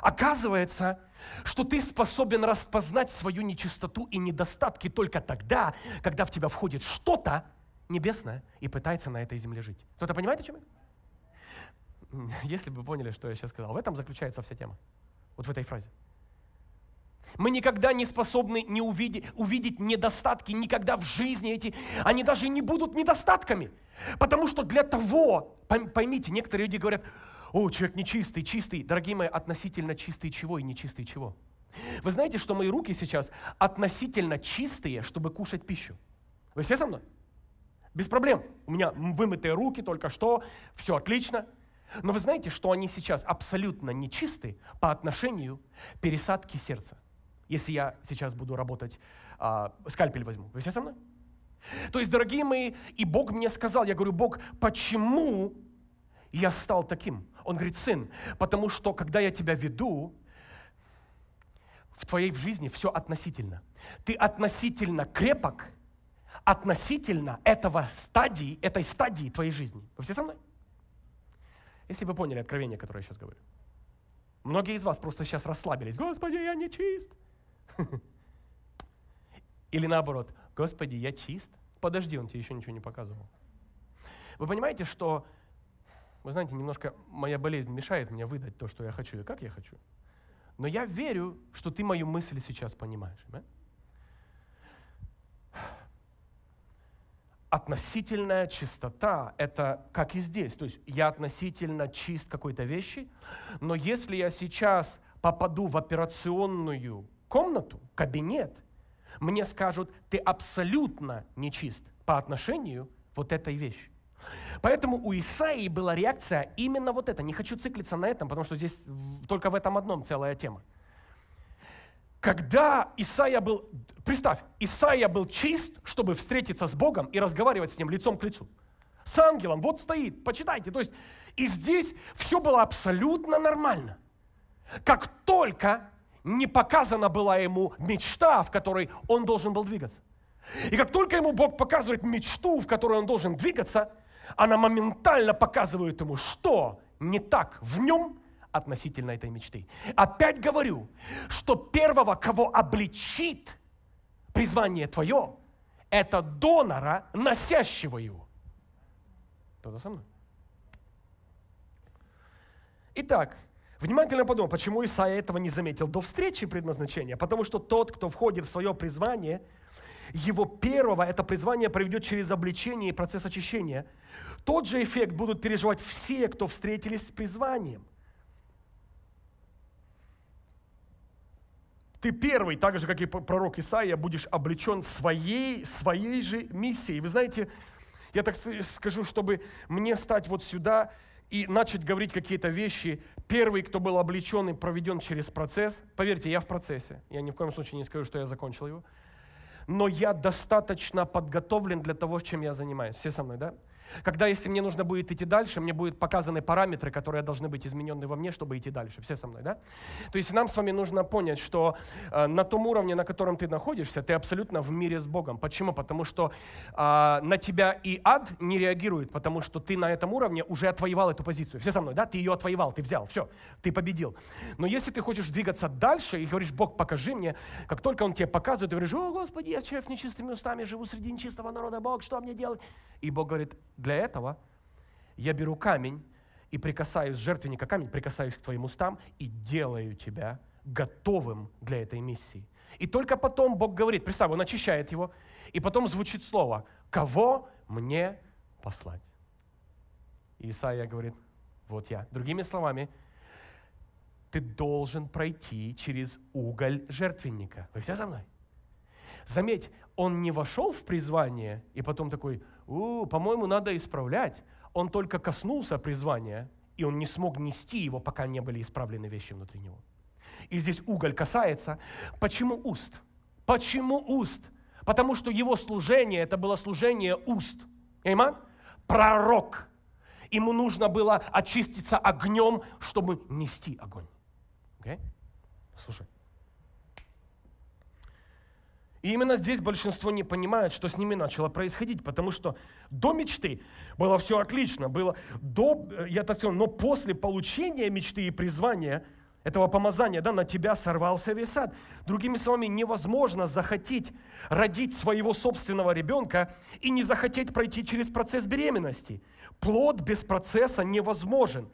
Speaker 1: Оказывается, что ты способен распознать свою нечистоту и недостатки только тогда, когда в тебя входит что-то небесное и пытается на этой земле жить. Кто-то понимает, о чем я? Если бы поняли, что я сейчас сказал, в этом заключается вся тема. Вот в этой фразе. Мы никогда не способны не увидеть, увидеть недостатки, никогда в жизни эти, они даже не будут недостатками. Потому что для того, поймите, некоторые люди говорят, о, человек нечистый, чистый. Дорогие мои, относительно чистый чего и нечистый чего? Вы знаете, что мои руки сейчас относительно чистые, чтобы кушать пищу? Вы все со мной? Без проблем. У меня вымытые руки только что, все отлично. Но вы знаете, что они сейчас абсолютно нечисты по отношению пересадки сердца. Если я сейчас буду работать, э, скальпель возьму. Вы все со мной? То есть, дорогие мои, и Бог мне сказал, я говорю, Бог, почему я стал таким. Он говорит, сын, потому что, когда я тебя веду, в твоей жизни все относительно. Ты относительно крепок, относительно этого стадии, этой стадии твоей жизни. Вы все со мной? Если вы поняли откровение, которое я сейчас говорю. Многие из вас просто сейчас расслабились. Господи, я не чист. Или наоборот, Господи, я чист. Подожди, он тебе еще ничего не показывал. Вы понимаете, что вы знаете, немножко моя болезнь мешает мне выдать то, что я хочу и как я хочу. Но я верю, что ты мою мысль сейчас понимаешь. Да? относительная чистота – это как и здесь. То есть я относительно чист какой-то вещи, но если я сейчас попаду в операционную комнату, кабинет, мне скажут, ты абсолютно нечист по отношению вот этой вещи. Поэтому у Исаии была реакция именно вот эта. Не хочу циклиться на этом, потому что здесь только в этом одном целая тема. Когда Исаия был, представь, Исаия был чист, чтобы встретиться с Богом и разговаривать с ним лицом к лицу. С ангелом, вот стоит, почитайте. То есть и здесь все было абсолютно нормально. Как только не показана была ему мечта, в которой он должен был двигаться. И как только ему Бог показывает мечту, в которой он должен двигаться – она моментально показывает ему, что не так в нем относительно этой мечты. Опять говорю, что первого, кого обличит призвание твое, это донора, носящего его. Кто-то со мной? Итак, Внимательно подумал, почему Исаия этого не заметил до встречи предназначения. Потому что тот, кто входит в свое призвание, его первого, это призвание проведет через обличение и процесс очищения. Тот же эффект будут переживать все, кто встретились с призванием. Ты первый, так же, как и пророк Исаия, будешь облечен своей, своей же миссией. Вы знаете, я так скажу, чтобы мне стать вот сюда и начать говорить какие-то вещи. Первый, кто был облечен и проведен через процесс, поверьте, я в процессе. Я ни в коем случае не скажу, что я закончил его но я достаточно подготовлен для того, чем я занимаюсь. Все со мной, да? Когда, если мне нужно будет идти дальше, мне будут показаны параметры, которые должны быть изменены во мне, чтобы идти дальше. Все со мной, да? То есть нам с вами нужно понять, что э, на том уровне, на котором ты находишься, ты абсолютно в мире с Богом. Почему? Потому что э, на тебя и ад не реагирует, потому что ты на этом уровне уже отвоевал эту позицию. Все со мной, да? Ты ее отвоевал, ты взял, все, ты победил. Но если ты хочешь двигаться дальше и говоришь, Бог, покажи мне, как только Он тебе показывает, ты говоришь, о, Господи, я человек с нечистыми устами, живу среди нечистого народа, Бог, что мне делать? И Бог говорит, для этого я беру камень и прикасаюсь, жертвенника камень, прикасаюсь к твоим устам и делаю тебя готовым для этой миссии. И только потом Бог говорит, представь, Он очищает его, и потом звучит слово, кого мне послать? И Исаия говорит, вот я. Другими словами, ты должен пройти через уголь жертвенника. Вы все со мной? Заметь, он не вошел в призвание и потом такой, по-моему, надо исправлять. Он только коснулся призвания, и он не смог нести его, пока не были исправлены вещи внутри него. И здесь уголь касается. Почему уст? Почему уст? Потому что его служение, это было служение уст. Эйма? Пророк. Ему нужно было очиститься огнем, чтобы нести огонь. Okay? Слушай, и именно здесь большинство не понимает, что с ними начало происходить, потому что до мечты было все отлично, было до, я так скажу, но после получения мечты и призвания этого помазания, да, на тебя сорвался весь сад. Другими словами, невозможно захотеть родить своего собственного ребенка и не захотеть пройти через процесс беременности. Плод без процесса невозможен.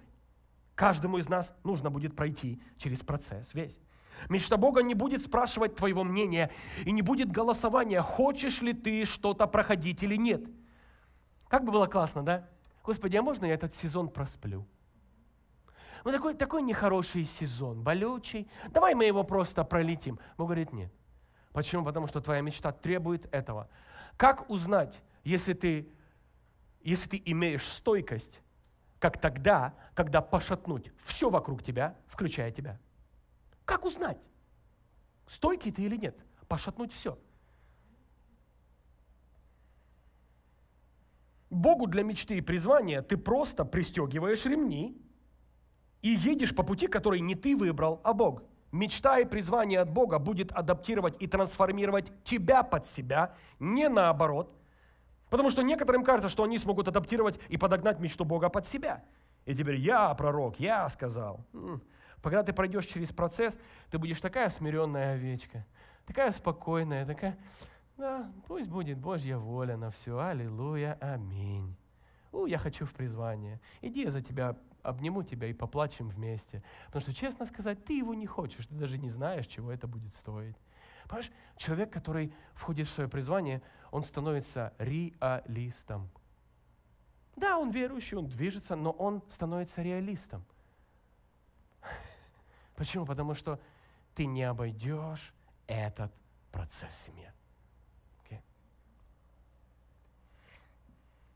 Speaker 1: Каждому из нас нужно будет пройти через процесс весь. Мечта Бога не будет спрашивать твоего мнения и не будет голосования, хочешь ли ты что-то проходить или нет. Как бы было классно, да? Господи, а можно я этот сезон просплю? Ну, такой, такой нехороший сезон, болючий. Давай мы его просто пролетим. Бог говорит, нет. Почему? Потому что твоя мечта требует этого. Как узнать, если ты, если ты имеешь стойкость, как тогда, когда пошатнуть все вокруг тебя, включая тебя – как узнать, стойкий ты или нет? Пошатнуть все. Богу для мечты и призвания ты просто пристегиваешь ремни и едешь по пути, который не ты выбрал, а Бог. Мечта и призвание от Бога будет адаптировать и трансформировать тебя под себя, не наоборот. Потому что некоторым кажется, что они смогут адаптировать и подогнать мечту Бога под себя. И теперь я пророк, я сказал. Когда ты пройдешь через процесс, ты будешь такая смиренная овечка, такая спокойная, такая, да, пусть будет Божья воля на все, аллилуйя, аминь. У, я хочу в призвание. Иди, я за тебя обниму тебя и поплачем вместе. Потому что, честно сказать, ты его не хочешь, ты даже не знаешь, чего это будет стоить. Понимаешь, человек, который входит в свое призвание, он становится реалистом. Да, он верующий, он движется, но он становится реалистом – Почему? Потому что ты не обойдешь этот процесс семьи. Okay.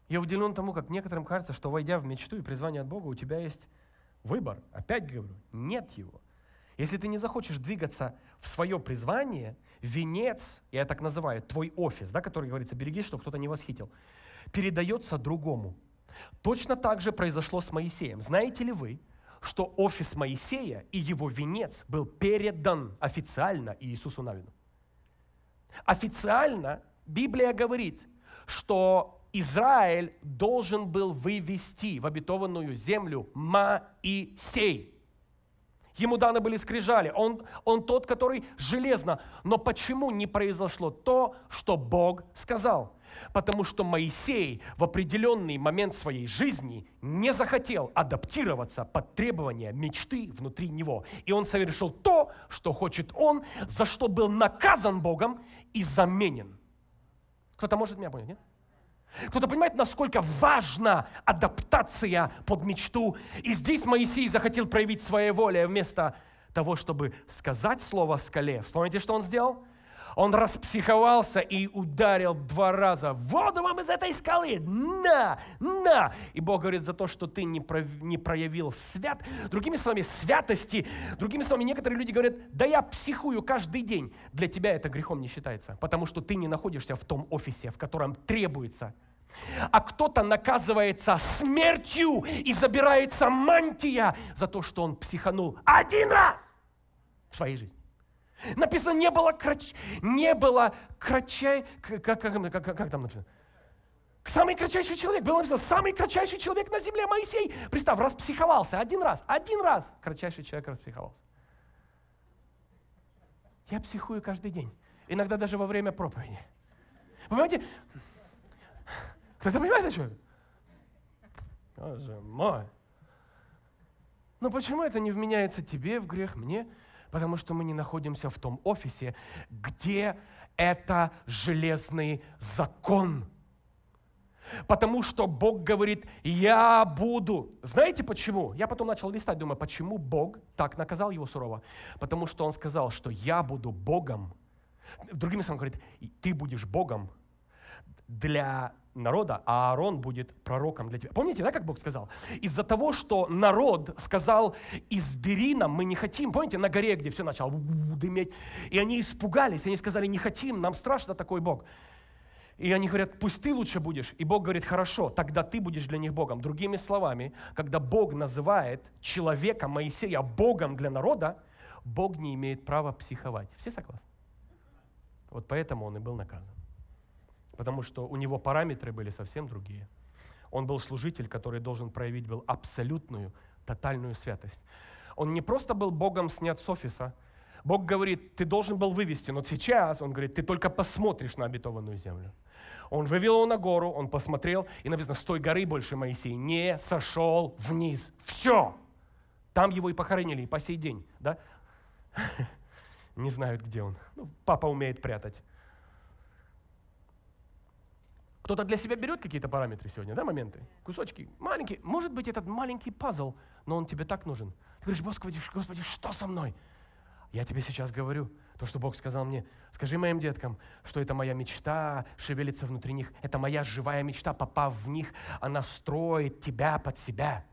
Speaker 1: Я удивлен тому, как некоторым кажется, что войдя в мечту и призвание от Бога, у тебя есть выбор. Опять говорю, нет его. Если ты не захочешь двигаться в свое призвание, венец, я так называю, твой офис, да, который говорится, берегись, чтобы кто-то не восхитил, передается другому. Точно так же произошло с Моисеем. Знаете ли вы, что офис Моисея и его венец был передан официально Иисусу Навину. Официально Библия говорит, что Израиль должен был вывести в обетованную землю Моисей – Ему даны были скрижали. Он, он тот, который железно. Но почему не произошло то, что Бог сказал? Потому что Моисей в определенный момент своей жизни не захотел адаптироваться под требования мечты внутри него. И он совершил то, что хочет он, за что был наказан Богом и заменен. Кто-то может меня понять, нет? Кто-то понимает, насколько важна адаптация под мечту. И здесь Моисей захотел проявить своей воле вместо того, чтобы сказать слово скале. Вспомните, что он сделал? Он распсиховался и ударил два раза. Воду вам из этой скалы! На! На! И Бог говорит за то, что ты не, про... не проявил свят. Другими словами, святости. Другими словами, некоторые люди говорят, да я психую каждый день. Для тебя это грехом не считается, потому что ты не находишься в том офисе, в котором требуется а кто-то наказывается смертью и забирается мантия за то, что он психанул один раз в своей жизни. Написано, не было, крач... не было кратчай Как, как, как, как как там написано? Самый кратчайший человек, было написано, самый кратчайший человек на земле, Моисей. Представь, распсиховался один раз, один раз кратчайший человек распсиховался. Я психую каждый день, иногда даже во время проповеди. Понимаете? Кто-то понимает, о чем это? Боже мой. Но ну почему это не вменяется тебе в грех, мне? Потому что мы не находимся в том офисе, где это железный закон. Потому что Бог говорит, я буду. Знаете почему? Я потом начал листать, думаю, почему Бог так наказал его сурово? Потому что он сказал, что я буду Богом. Другими словами, говорит, ты будешь Богом для народа, а Аарон будет пророком для тебя. Помните, да, как Бог сказал? Из-за того, что народ сказал, избери нам, мы не хотим. Помните, на горе, где все начало дыметь, и они испугались, они сказали, не хотим, нам страшно такой Бог. И они говорят, пусть ты лучше будешь. И Бог говорит, хорошо, тогда ты будешь для них Богом. Другими словами, когда Бог называет человека Моисея Богом для народа, Бог не имеет права психовать. Все согласны? Вот поэтому он и был наказан потому что у него параметры были совсем другие. Он был служитель, который должен проявить был абсолютную, тотальную святость. Он не просто был Богом снят с офиса. Бог говорит, ты должен был вывести, но сейчас, он говорит, ты только посмотришь на обетованную землю. Он вывел его на гору, он посмотрел, и написано, с той горы больше Моисей не сошел вниз. Все! Там его и похоронили, и по сей день. Да? Не знают, где он. Ну, папа умеет прятать. Кто-то для себя берет какие-то параметры сегодня, да, моменты? Кусочки маленькие. Может быть, этот маленький пазл, но он тебе так нужен. Ты говоришь, Господи, Господи, что со мной? Я тебе сейчас говорю то, что Бог сказал мне. Скажи моим деткам, что это моя мечта шевелится внутри них. Это моя живая мечта, попав в них, она строит тебя под себя.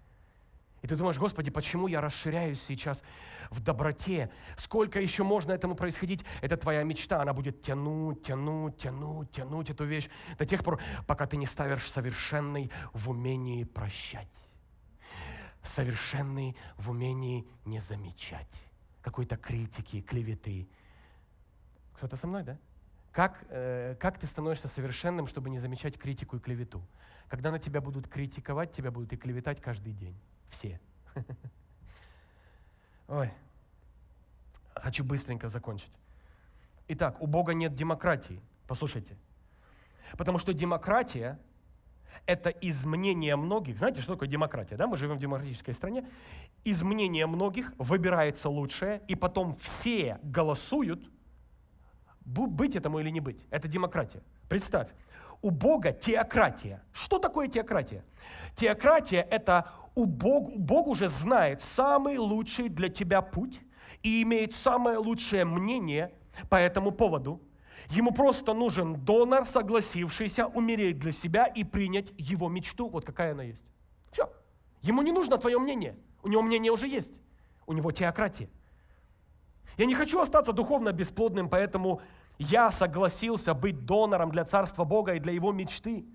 Speaker 1: И ты думаешь, Господи, почему я расширяюсь сейчас в доброте? Сколько еще можно этому происходить? Это твоя мечта, она будет тянуть, тянуть, тянуть, тянуть эту вещь до тех пор, пока ты не ставишь совершенный в умении прощать. Совершенный в умении не замечать какой-то критики, клеветы. Кто-то со мной, да? Как, э, как ты становишься совершенным, чтобы не замечать критику и клевету? Когда на тебя будут критиковать, тебя будут и клеветать каждый день. Все. Ой, хочу быстренько закончить. Итак, у Бога нет демократии. Послушайте. Потому что демократия – это изменение многих. Знаете, что такое демократия? Да? Мы живем в демократической стране. Изменение многих, выбирается лучшее, и потом все голосуют, быть этому или не быть. Это демократия. Представь, у Бога теократия. Что такое теократия? Теократия – это у Бог, Бог уже знает самый лучший для тебя путь и имеет самое лучшее мнение по этому поводу. Ему просто нужен донор, согласившийся умереть для себя и принять его мечту, вот какая она есть. Все. Ему не нужно твое мнение. У него мнение уже есть. У него теократия. Я не хочу остаться духовно бесплодным, поэтому я согласился быть донором для Царства Бога и для Его мечты.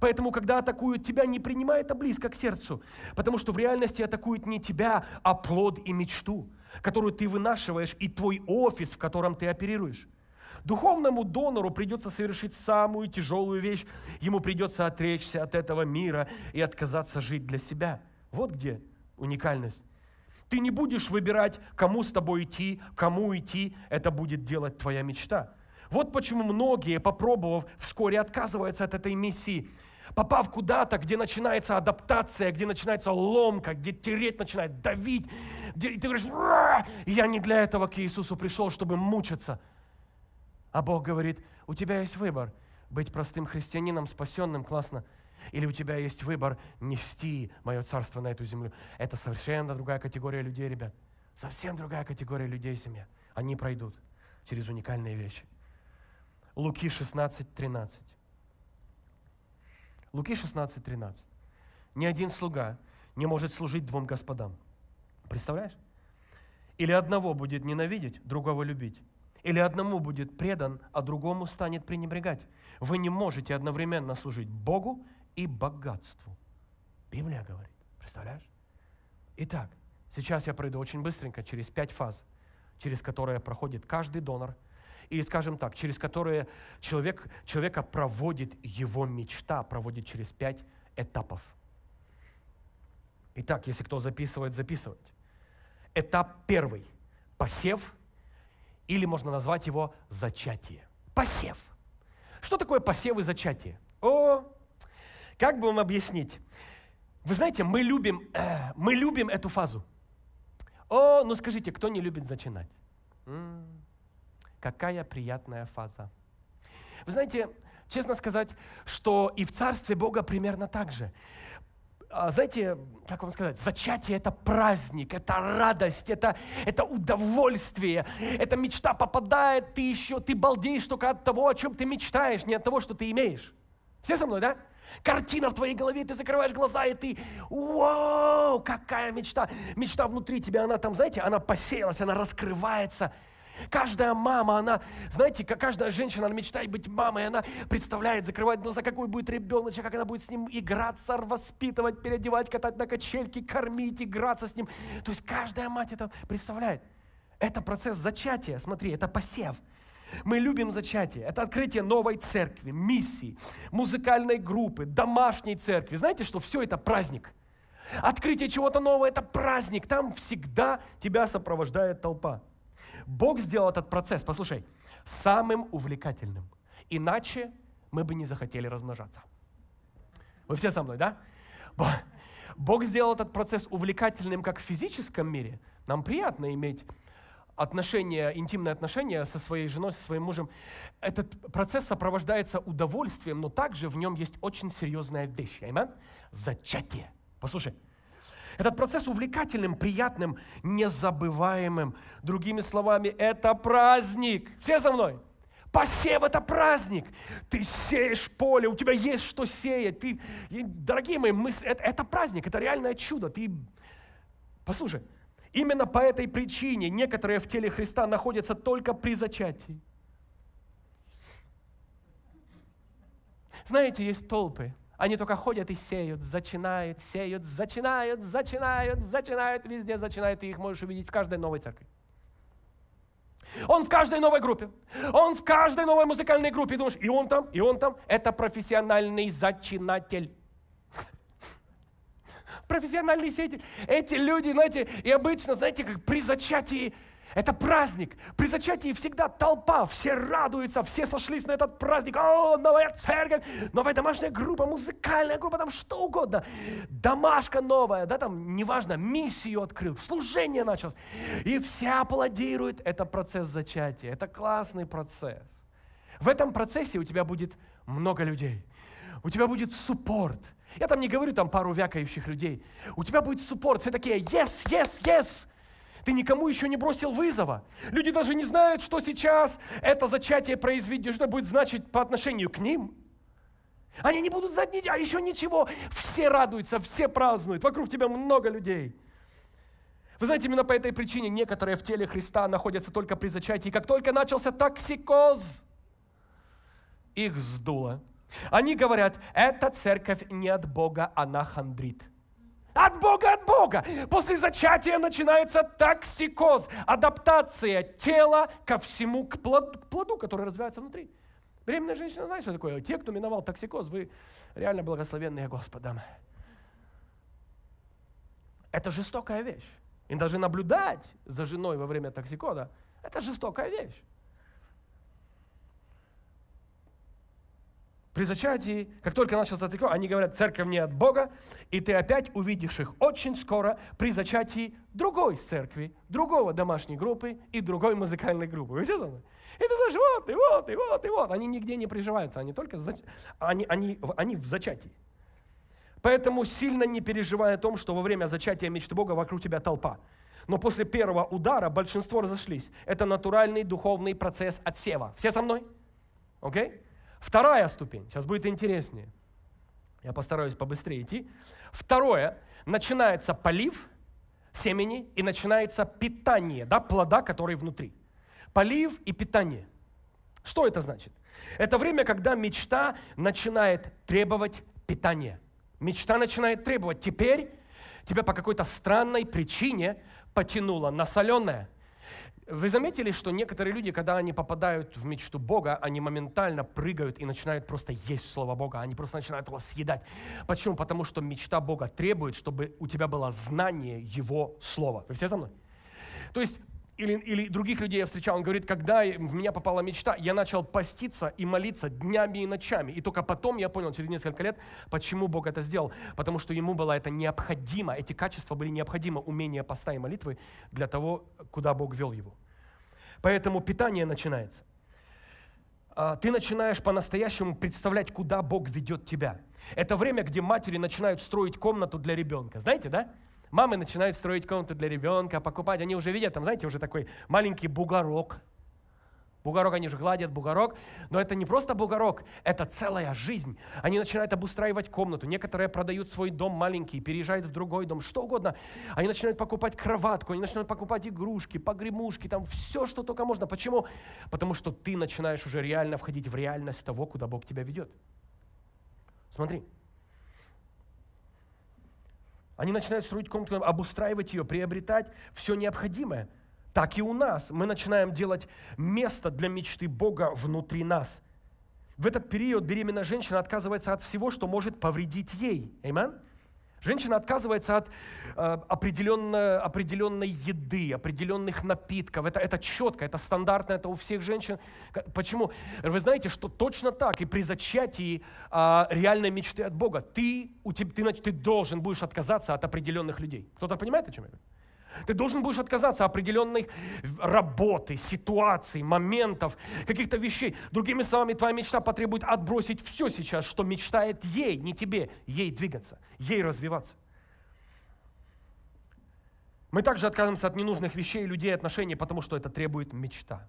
Speaker 1: Поэтому, когда атакуют тебя, не принимай это близко к сердцу, потому что в реальности атакуют не тебя, а плод и мечту, которую ты вынашиваешь, и твой офис, в котором ты оперируешь. Духовному донору придется совершить самую тяжелую вещь. Ему придется отречься от этого мира и отказаться жить для себя. Вот где уникальность. Ты не будешь выбирать, кому с тобой идти, кому идти. Это будет делать твоя мечта. Вот почему многие, попробовав, вскоре отказываются от этой миссии попав куда-то, где начинается адаптация, где начинается ломка, где тереть начинает, давить, где ты говоришь, я не для этого к Иисусу пришел, чтобы мучиться. А Бог говорит, у тебя есть выбор, быть простым христианином, спасенным, классно, или у тебя есть выбор нести мое царство на эту землю. Это совершенно другая категория людей, ребят. Совсем другая категория людей, семья. Они пройдут через уникальные вещи. Луки 16, 13. Луки 16, 13. Ни один слуга не может служить двум господам. Представляешь? Или одного будет ненавидеть, другого любить. Или одному будет предан, а другому станет пренебрегать. Вы не можете одновременно служить Богу и богатству. Библия говорит. Представляешь? Итак, сейчас я пройду очень быстренько через пять фаз, через которые проходит каждый донор – или, скажем так, через которые человек, человека проводит его мечта, проводит через пять этапов. Итак, если кто записывает, записывать. Этап первый – посев, или можно назвать его зачатие. Посев. Что такое посев и зачатие? О, как бы вам объяснить? Вы знаете, мы любим, э, мы любим эту фазу. О, ну скажите, кто не любит начинать М -м -м. Какая приятная фаза. Вы знаете, честно сказать, что и в Царстве Бога примерно так же. А, знаете, как вам сказать, зачатие – это праздник, это радость, это, это удовольствие, это мечта попадает, ты еще, ты балдеешь только от того, о чем ты мечтаешь, не от того, что ты имеешь. Все со мной, да? Картина в твоей голове, ты закрываешь глаза, и ты, вау, какая мечта. Мечта внутри тебя, она там, знаете, она посеялась, она раскрывается – Каждая мама, она, знаете, как каждая женщина, она мечтает быть мамой, она представляет, закрывает глаза, какой будет ребеночек, как она будет с ним играться, воспитывать, переодевать, катать на качельке, кормить, играться с ним. То есть каждая мать это представляет. Это процесс зачатия, смотри, это посев. Мы любим зачатие. Это открытие новой церкви, миссии, музыкальной группы, домашней церкви. Знаете, что все это праздник. Открытие чего-то нового – это праздник. Там всегда тебя сопровождает толпа. Бог сделал этот процесс, послушай, самым увлекательным. Иначе мы бы не захотели размножаться. Вы все со мной, да? Бог сделал этот процесс увлекательным как в физическом мире. Нам приятно иметь отношения, интимные отношения со своей женой, со своим мужем. Этот процесс сопровождается удовольствием, но также в нем есть очень серьезная вещь. Амин? Зачатие. Послушай, этот процесс увлекательным, приятным, незабываемым. Другими словами, это праздник. Все со мной? Посев – это праздник. Ты сеешь поле, у тебя есть что сеять. Ты, дорогие мои, мы, это, это праздник, это реальное чудо. Ты, послушай, именно по этой причине некоторые в теле Христа находятся только при зачатии. Знаете, есть толпы, они только ходят и сеют, зачинают, сеют, зачинают, зачинают, зачинают, везде зачинают. и их можешь увидеть в каждой новой церкви. Он в каждой новой группе, он в каждой новой музыкальной группе. И думаешь, и он там, и он там. Это профессиональный зачинатель профессиональный сеятель. Эти люди, знаете, и обычно, знаете, как при зачатии это праздник. При зачатии всегда толпа, все радуются, все сошлись на этот праздник. О, новая церковь, новая домашняя группа, музыкальная группа, там что угодно. Домашка новая, да, там, неважно, миссию открыл, служение началось. И все аплодируют. Это процесс зачатия, это классный процесс. В этом процессе у тебя будет много людей. У тебя будет суппорт. Я там не говорю там пару вякающих людей. У тебя будет суппорт. Все такие, yes, yes, yes. Ты никому еще не бросил вызова. Люди даже не знают, что сейчас это зачатие произведет, что будет значить по отношению к ним. Они не будут знать, а еще ничего. Все радуются, все празднуют. Вокруг тебя много людей. Вы знаете, именно по этой причине некоторые в теле Христа находятся только при зачатии. Как только начался токсикоз, их сдуло. Они говорят, эта церковь не от Бога, она хандрит. От Бога, от Бога. После зачатия начинается токсикоз, адаптация тела ко всему, к плоду, к плоду который развивается внутри. Беременная женщина знает, что такое. Те, кто миновал токсикоз, вы реально благословенные Господом. Это жестокая вещь. И даже наблюдать за женой во время токсикода – это жестокая вещь. При зачатии, как только начался церковь, они говорят, церковь не от Бога, и ты опять увидишь их очень скоро при зачатии другой церкви, другого домашней группы и другой музыкальной группы. Вы все со мной? И ты слышишь, вот, и вот, и вот, и вот. Они нигде не приживаются, они только зач... они, они, они в зачатии. Поэтому сильно не переживай о том, что во время зачатия мечты Бога вокруг тебя толпа. Но после первого удара большинство разошлись. Это натуральный духовный процесс отсева. Все со мной? Окей? Okay? Вторая ступень, сейчас будет интереснее. Я постараюсь побыстрее идти. Второе, начинается полив семени и начинается питание, да, плода, который внутри. Полив и питание. Что это значит? Это время, когда мечта начинает требовать питания. Мечта начинает требовать. Теперь тебя по какой-то странной причине потянуло на соленое, вы заметили, что некоторые люди, когда они попадают в мечту Бога, они моментально прыгают и начинают просто есть Слово Бога. Они просто начинают его съедать. Почему? Потому что мечта Бога требует, чтобы у тебя было знание Его Слова. Вы все со мной? То есть или, или других людей я встречал, он говорит, когда в меня попала мечта, я начал поститься и молиться днями и ночами. И только потом я понял, через несколько лет, почему Бог это сделал. Потому что ему было это необходимо, эти качества были необходимы, умение поста и молитвы для того, куда Бог вел его. Поэтому питание начинается. А, ты начинаешь по-настоящему представлять, куда Бог ведет тебя. Это время, где матери начинают строить комнату для ребенка. Знаете, да? Мамы начинают строить комнату для ребенка, покупать. Они уже видят, там, знаете, уже такой маленький бугорок – Бугорок они же гладят, бугорок. Но это не просто бугорок, это целая жизнь. Они начинают обустраивать комнату. Некоторые продают свой дом маленький, переезжают в другой дом, что угодно. Они начинают покупать кроватку, они начинают покупать игрушки, погремушки, там все, что только можно. Почему? Потому что ты начинаешь уже реально входить в реальность того, куда Бог тебя ведет. Смотри. Они начинают строить комнату, обустраивать ее, приобретать все необходимое – так и у нас. Мы начинаем делать место для мечты Бога внутри нас. В этот период беременная женщина отказывается от всего, что может повредить ей. Amen? Женщина отказывается от э, определенной, определенной еды, определенных напитков. Это, это четко, это стандартно, это у всех женщин. Почему? Вы знаете, что точно так и при зачатии э, реальной мечты от Бога ты, у тебя, ты, значит ты должен будешь отказаться от определенных людей. Кто-то понимает, о чем я говорю? Ты должен будешь отказаться от определенной работы, ситуации, моментов, каких-то вещей. Другими словами, твоя мечта потребует отбросить все сейчас, что мечтает ей, не тебе, ей двигаться, ей развиваться. Мы также отказываемся от ненужных вещей, людей, отношений, потому что это требует мечта.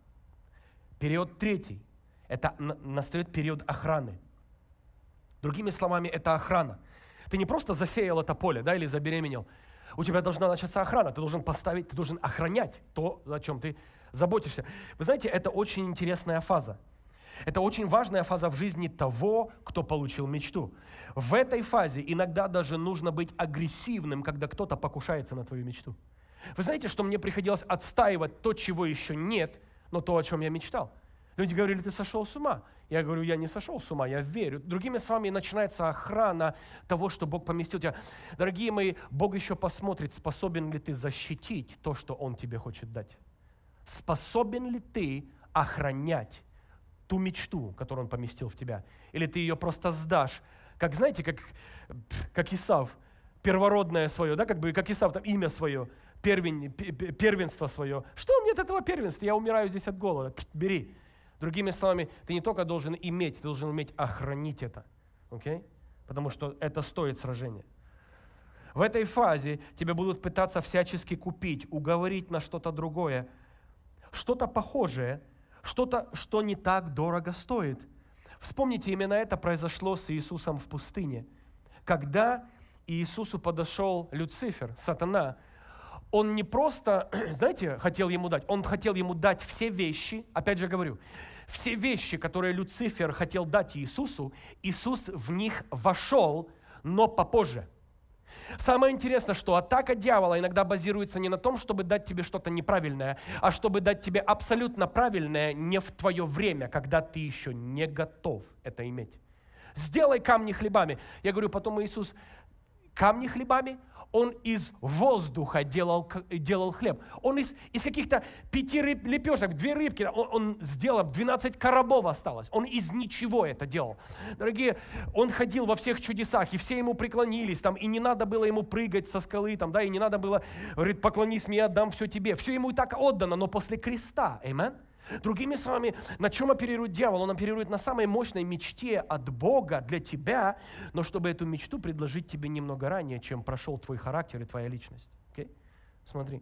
Speaker 1: Период третий. Это настает период охраны. Другими словами, это охрана. Ты не просто засеял это поле, да, или забеременел – у тебя должна начаться охрана, ты должен поставить, ты должен охранять то, о чем ты заботишься. Вы знаете, это очень интересная фаза. Это очень важная фаза в жизни того, кто получил мечту. В этой фазе иногда даже нужно быть агрессивным, когда кто-то покушается на твою мечту. Вы знаете, что мне приходилось отстаивать то, чего еще нет, но то, о чем я мечтал – Люди говорили, ты сошел с ума. Я говорю, я не сошел с ума, я верю. Другими словами, начинается охрана того, что Бог поместил тебя. Дорогие мои, Бог еще посмотрит, способен ли ты защитить то, что Он тебе хочет дать. Способен ли ты охранять ту мечту, которую Он поместил в тебя? Или ты ее просто сдашь, как, знаете, как, как Исав, первородное свое, да, как бы, как Исав, там, имя свое, первень, первенство свое. Что мне от этого первенства? Я умираю здесь от голода. бери. Другими словами, ты не только должен иметь, ты должен уметь охранить это. Okay? Потому что это стоит сражения. В этой фазе тебя будут пытаться всячески купить, уговорить на что-то другое, что-то похожее, что-то, что не так дорого стоит. Вспомните, именно это произошло с Иисусом в пустыне. Когда Иисусу подошел Люцифер, сатана, он не просто, знаете, хотел ему дать, он хотел ему дать все вещи, опять же говорю, все вещи, которые Люцифер хотел дать Иисусу, Иисус в них вошел, но попозже. Самое интересное, что атака дьявола иногда базируется не на том, чтобы дать тебе что-то неправильное, а чтобы дать тебе абсолютно правильное не в твое время, когда ты еще не готов это иметь. Сделай камни хлебами. Я говорю, потом Иисус, камни хлебами – он из воздуха делал, делал хлеб. Он из, из каких-то пяти рыб, лепешек, две рыбки, он, он сделал, 12 коробов осталось. Он из ничего это делал. Дорогие, он ходил во всех чудесах, и все ему преклонились, там, и не надо было ему прыгать со скалы, там, да, и не надо было, говорит, поклонись мне, я отдам все тебе. Все ему и так отдано, но после креста, аминь Другими словами, на чем оперирует дьявол? Он оперирует на самой мощной мечте от Бога для тебя, но чтобы эту мечту предложить тебе немного ранее, чем прошел твой характер и твоя личность. Okay? Смотри.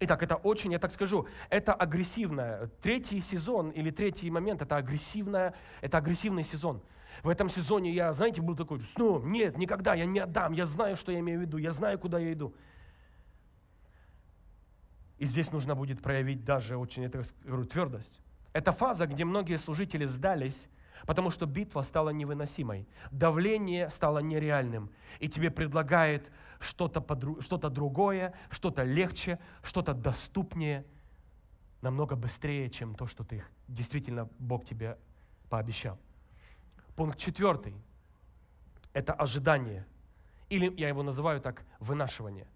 Speaker 1: Итак, это очень, я так скажу, это агрессивное. Третий сезон или третий момент – это агрессивное, это агрессивный сезон. В этом сезоне я, знаете, был такой, ну, нет, никогда, я не отдам, я знаю, что я имею в виду, я знаю, куда я иду. И здесь нужно будет проявить даже очень, это, говорю, твердость. Это фаза, где многие служители сдались, потому что битва стала невыносимой. Давление стало нереальным. И тебе предлагает что-то что другое, что-то легче, что-то доступнее, намного быстрее, чем то, что ты действительно Бог тебе пообещал. Пункт четвертый – это ожидание. Или я его называю так – вынашивание.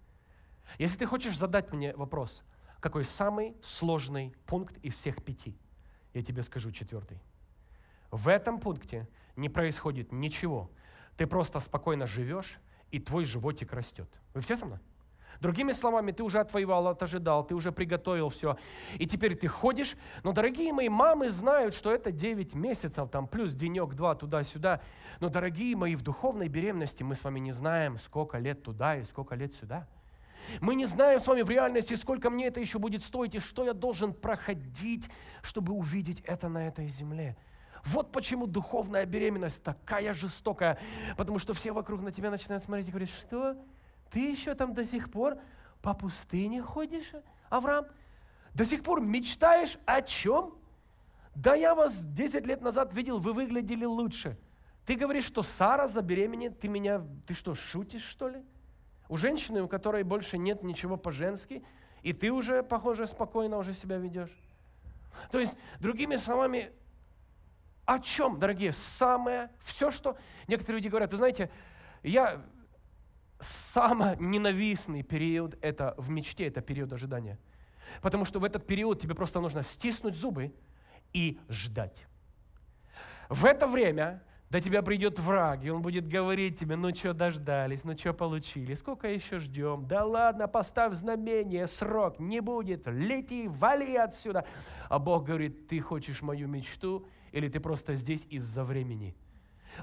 Speaker 1: Если ты хочешь задать мне вопрос – какой самый сложный пункт из всех пяти? Я тебе скажу четвертый. В этом пункте не происходит ничего. Ты просто спокойно живешь, и твой животик растет. Вы все со мной? Другими словами, ты уже отвоевал, отожидал, ты уже приготовил все. И теперь ты ходишь. Но, дорогие мои, мамы знают, что это 9 месяцев, там плюс денек-два туда-сюда. Но, дорогие мои, в духовной беременности мы с вами не знаем, сколько лет туда и сколько лет сюда. Мы не знаем с вами в реальности, сколько мне это еще будет стоить и что я должен проходить, чтобы увидеть это на этой земле. Вот почему духовная беременность такая жестокая, потому что все вокруг на тебя начинают смотреть и говорить, что ты еще там до сих пор по пустыне ходишь, Авраам? До сих пор мечтаешь о чем? Да я вас 10 лет назад видел, вы выглядели лучше. Ты говоришь, что Сара забеременеет, ты меня, ты что, шутишь что ли? У женщины, у которой больше нет ничего по-женски, и ты уже, похоже, спокойно уже себя ведешь. То есть, другими словами, о чем, дорогие, самое, все, что... Некоторые люди говорят, вы знаете, я самый ненавистный период это в мечте, это период ожидания. Потому что в этот период тебе просто нужно стиснуть зубы и ждать. В это время до тебя придет враг, и он будет говорить тебе, ну что дождались, ну что получили, сколько еще ждем? Да ладно, поставь знамение, срок не будет, лети, вали отсюда. А Бог говорит, ты хочешь мою мечту, или ты просто здесь из-за времени –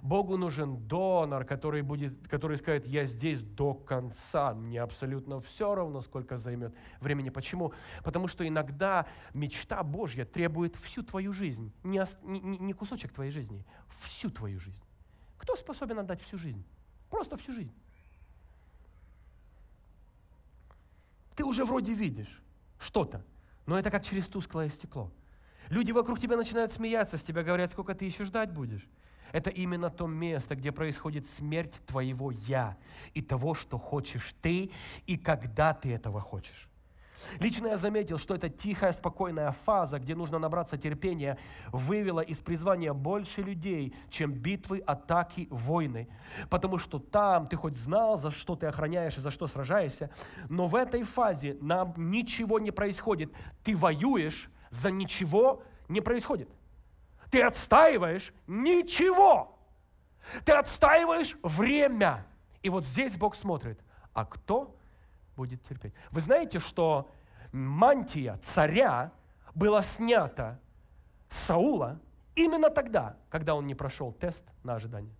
Speaker 1: Богу нужен донор, который, будет, который скажет, я здесь до конца, мне абсолютно все равно, сколько займет времени. Почему? Потому что иногда мечта Божья требует всю твою жизнь, не, не, не кусочек твоей жизни, всю твою жизнь. Кто способен отдать всю жизнь? Просто всю жизнь. Ты уже вроде видишь что-то, но это как через тусклое стекло. Люди вокруг тебя начинают смеяться с тебя, говорят, сколько ты еще ждать будешь. Это именно то место, где происходит смерть твоего «я» и того, что хочешь ты, и когда ты этого хочешь. Лично я заметил, что эта тихая, спокойная фаза, где нужно набраться терпения, вывела из призвания больше людей, чем битвы, атаки, войны. Потому что там ты хоть знал, за что ты охраняешь и за что сражаешься, но в этой фазе нам ничего не происходит. Ты воюешь, за ничего не происходит – ты отстаиваешь ничего. Ты отстаиваешь время. И вот здесь Бог смотрит, а кто будет терпеть? Вы знаете, что мантия царя была снята с Саула именно тогда, когда он не прошел тест на ожидание.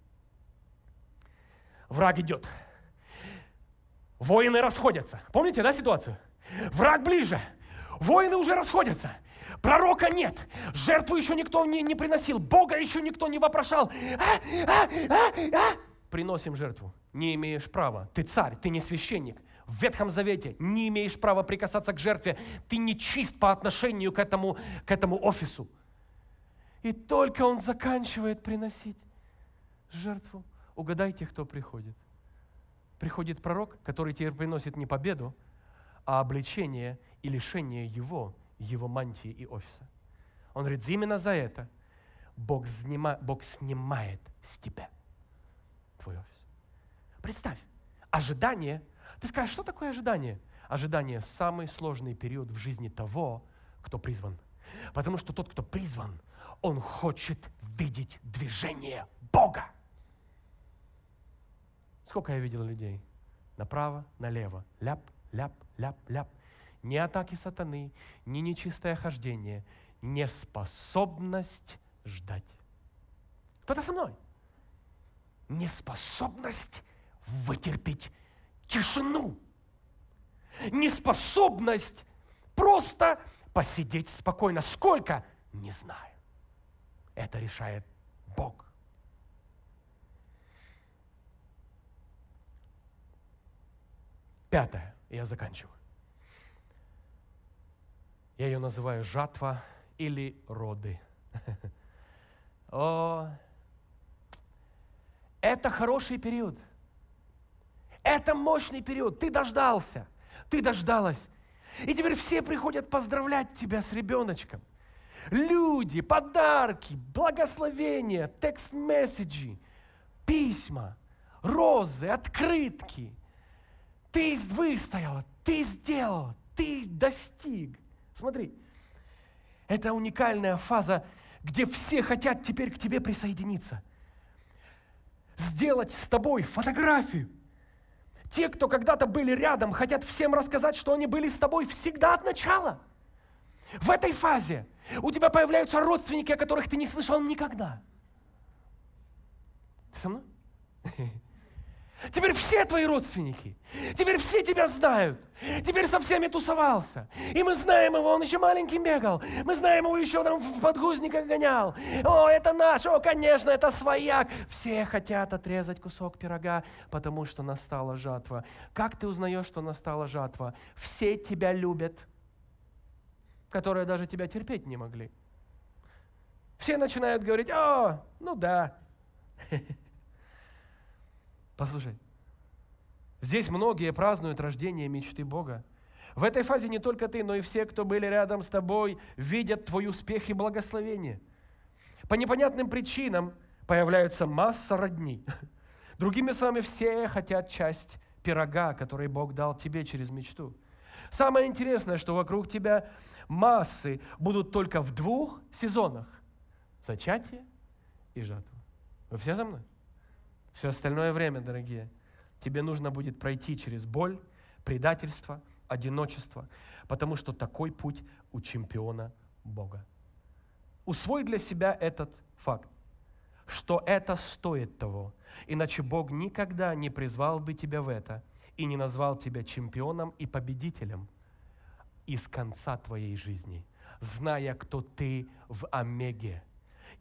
Speaker 1: Враг идет. Воины расходятся. Помните, да, ситуацию? Враг ближе. Воины уже расходятся. Пророка нет, жертву еще никто не, не приносил, Бога еще никто не вопрошал. А, а, а, а. Приносим жертву. Не имеешь права. Ты царь, ты не священник. В Ветхом Завете не имеешь права прикасаться к жертве. Ты не чист по отношению к этому, к этому офису. И только он заканчивает приносить жертву. Угадайте, кто приходит. Приходит пророк, который тебе приносит не победу, а обличение и лишение его его мантии и офиса. Он говорит, именно за это Бог, снима, Бог снимает с тебя твой офис. Представь, ожидание. Ты скажешь, что такое ожидание? Ожидание – самый сложный период в жизни того, кто призван. Потому что тот, кто призван, он хочет видеть движение Бога. Сколько я видел людей? Направо, налево. Ляп, ляп, ляп, ляп ни атаки сатаны, ни нечистое хождение, неспособность ждать. Кто-то со мной. Неспособность вытерпеть тишину. Неспособность просто посидеть спокойно. Сколько? Не знаю. Это решает Бог. Пятое. Я заканчиваю. Я ее называю жатва или роды. это хороший период. Это мощный период. Ты дождался. Ты дождалась. И теперь все приходят поздравлять тебя с ребеночком. Люди, подарки, благословения, текст-месседжи, письма, розы, открытки. Ты выстояла, ты сделал, ты достиг. Смотри, это уникальная фаза, где все хотят теперь к тебе присоединиться. Сделать с тобой фотографию. Те, кто когда-то были рядом, хотят всем рассказать, что они были с тобой всегда от начала. В этой фазе у тебя появляются родственники, о которых ты не слышал никогда. Ты со мной? Теперь все твои родственники. Теперь все тебя знают. Теперь со всеми тусовался. И мы знаем его, он еще маленький бегал. Мы знаем его еще там в подгузниках гонял. О, это наш, о, конечно, это свояк. Все хотят отрезать кусок пирога, потому что настала жатва. Как ты узнаешь, что настала жатва? Все тебя любят, которые даже тебя терпеть не могли. Все начинают говорить, о, ну да. Послушай, здесь многие празднуют рождение мечты Бога. В этой фазе не только ты, но и все, кто были рядом с тобой, видят твой успех и благословение. По непонятным причинам появляются масса родней. Другими словами, все хотят часть пирога, который Бог дал тебе через мечту. Самое интересное, что вокруг тебя массы будут только в двух сезонах – зачатие и жатва. Вы все за мной? Все остальное время, дорогие, тебе нужно будет пройти через боль, предательство, одиночество, потому что такой путь у чемпиона Бога. Усвой для себя этот факт, что это стоит того, иначе Бог никогда не призвал бы тебя в это и не назвал тебя чемпионом и победителем из конца твоей жизни, зная, кто ты в Омеге –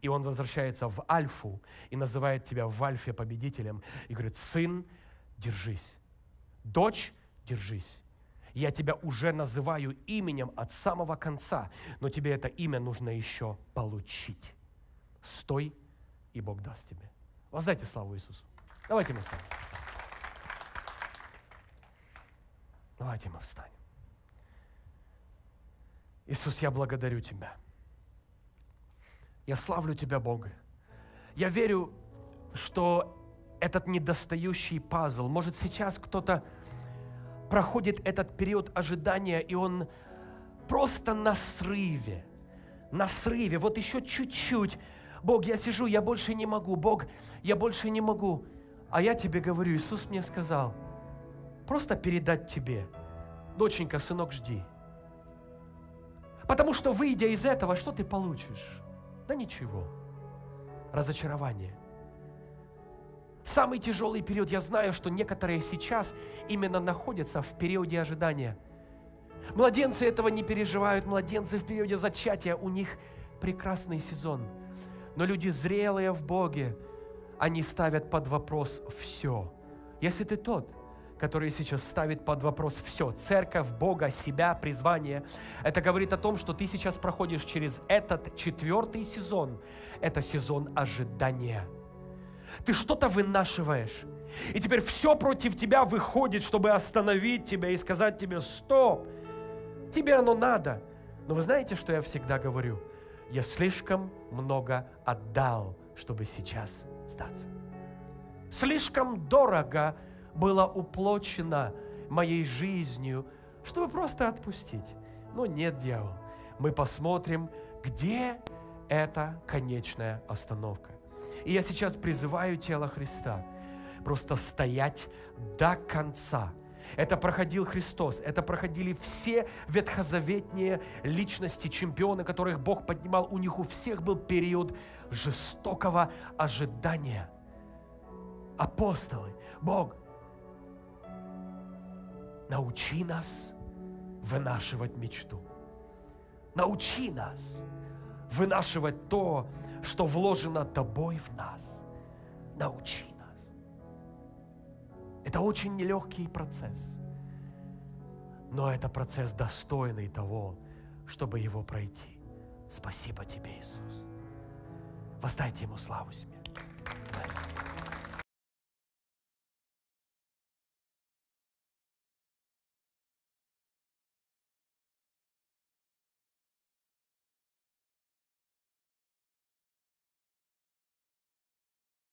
Speaker 1: и он возвращается в Альфу и называет тебя в Альфе победителем. И говорит, сын, держись. Дочь, держись. Я тебя уже называю именем от самого конца, но тебе это имя нужно еще получить. Стой, и Бог даст тебе. Воздайте славу Иисусу. Давайте мы встанем. Давайте мы встанем. Иисус, я благодарю Тебя я славлю Тебя, Бог. Я верю, что этот недостающий пазл, может, сейчас кто-то проходит этот период ожидания, и он просто на срыве, на срыве, вот еще чуть-чуть. Бог, я сижу, я больше не могу, Бог, я больше не могу. А я тебе говорю, Иисус мне сказал, просто передать тебе, доченька, сынок, жди. Потому что, выйдя из этого, что ты получишь? Да ничего. Разочарование. Самый тяжелый период, я знаю, что некоторые сейчас именно находятся в периоде ожидания. Младенцы этого не переживают, младенцы в периоде зачатия, у них прекрасный сезон. Но люди зрелые в Боге, они ставят под вопрос все. Если ты тот, которые сейчас ставит под вопрос все. Церковь, Бога, себя, призвание. Это говорит о том, что ты сейчас проходишь через этот четвертый сезон. Это сезон ожидания. Ты что-то вынашиваешь. И теперь все против тебя выходит, чтобы остановить тебя и сказать тебе, стоп, тебе оно надо. Но вы знаете, что я всегда говорю? Я слишком много отдал, чтобы сейчас сдаться. Слишком дорого было уплочено моей жизнью, чтобы просто отпустить. Но нет, дьявол, мы посмотрим, где эта конечная остановка. И я сейчас призываю тело Христа просто стоять до конца – это проходил Христос, это проходили все ветхозаветные личности, чемпионы, которых Бог поднимал. У них у всех был период жестокого ожидания. Апостолы, Бог, научи нас вынашивать мечту. Научи нас вынашивать то, что вложено тобой в нас. Научи нас. Это очень нелегкий процесс, но это процесс достойный того, чтобы его пройти. Спасибо тебе, Иисус. Воздайте ему славу себе. Amen.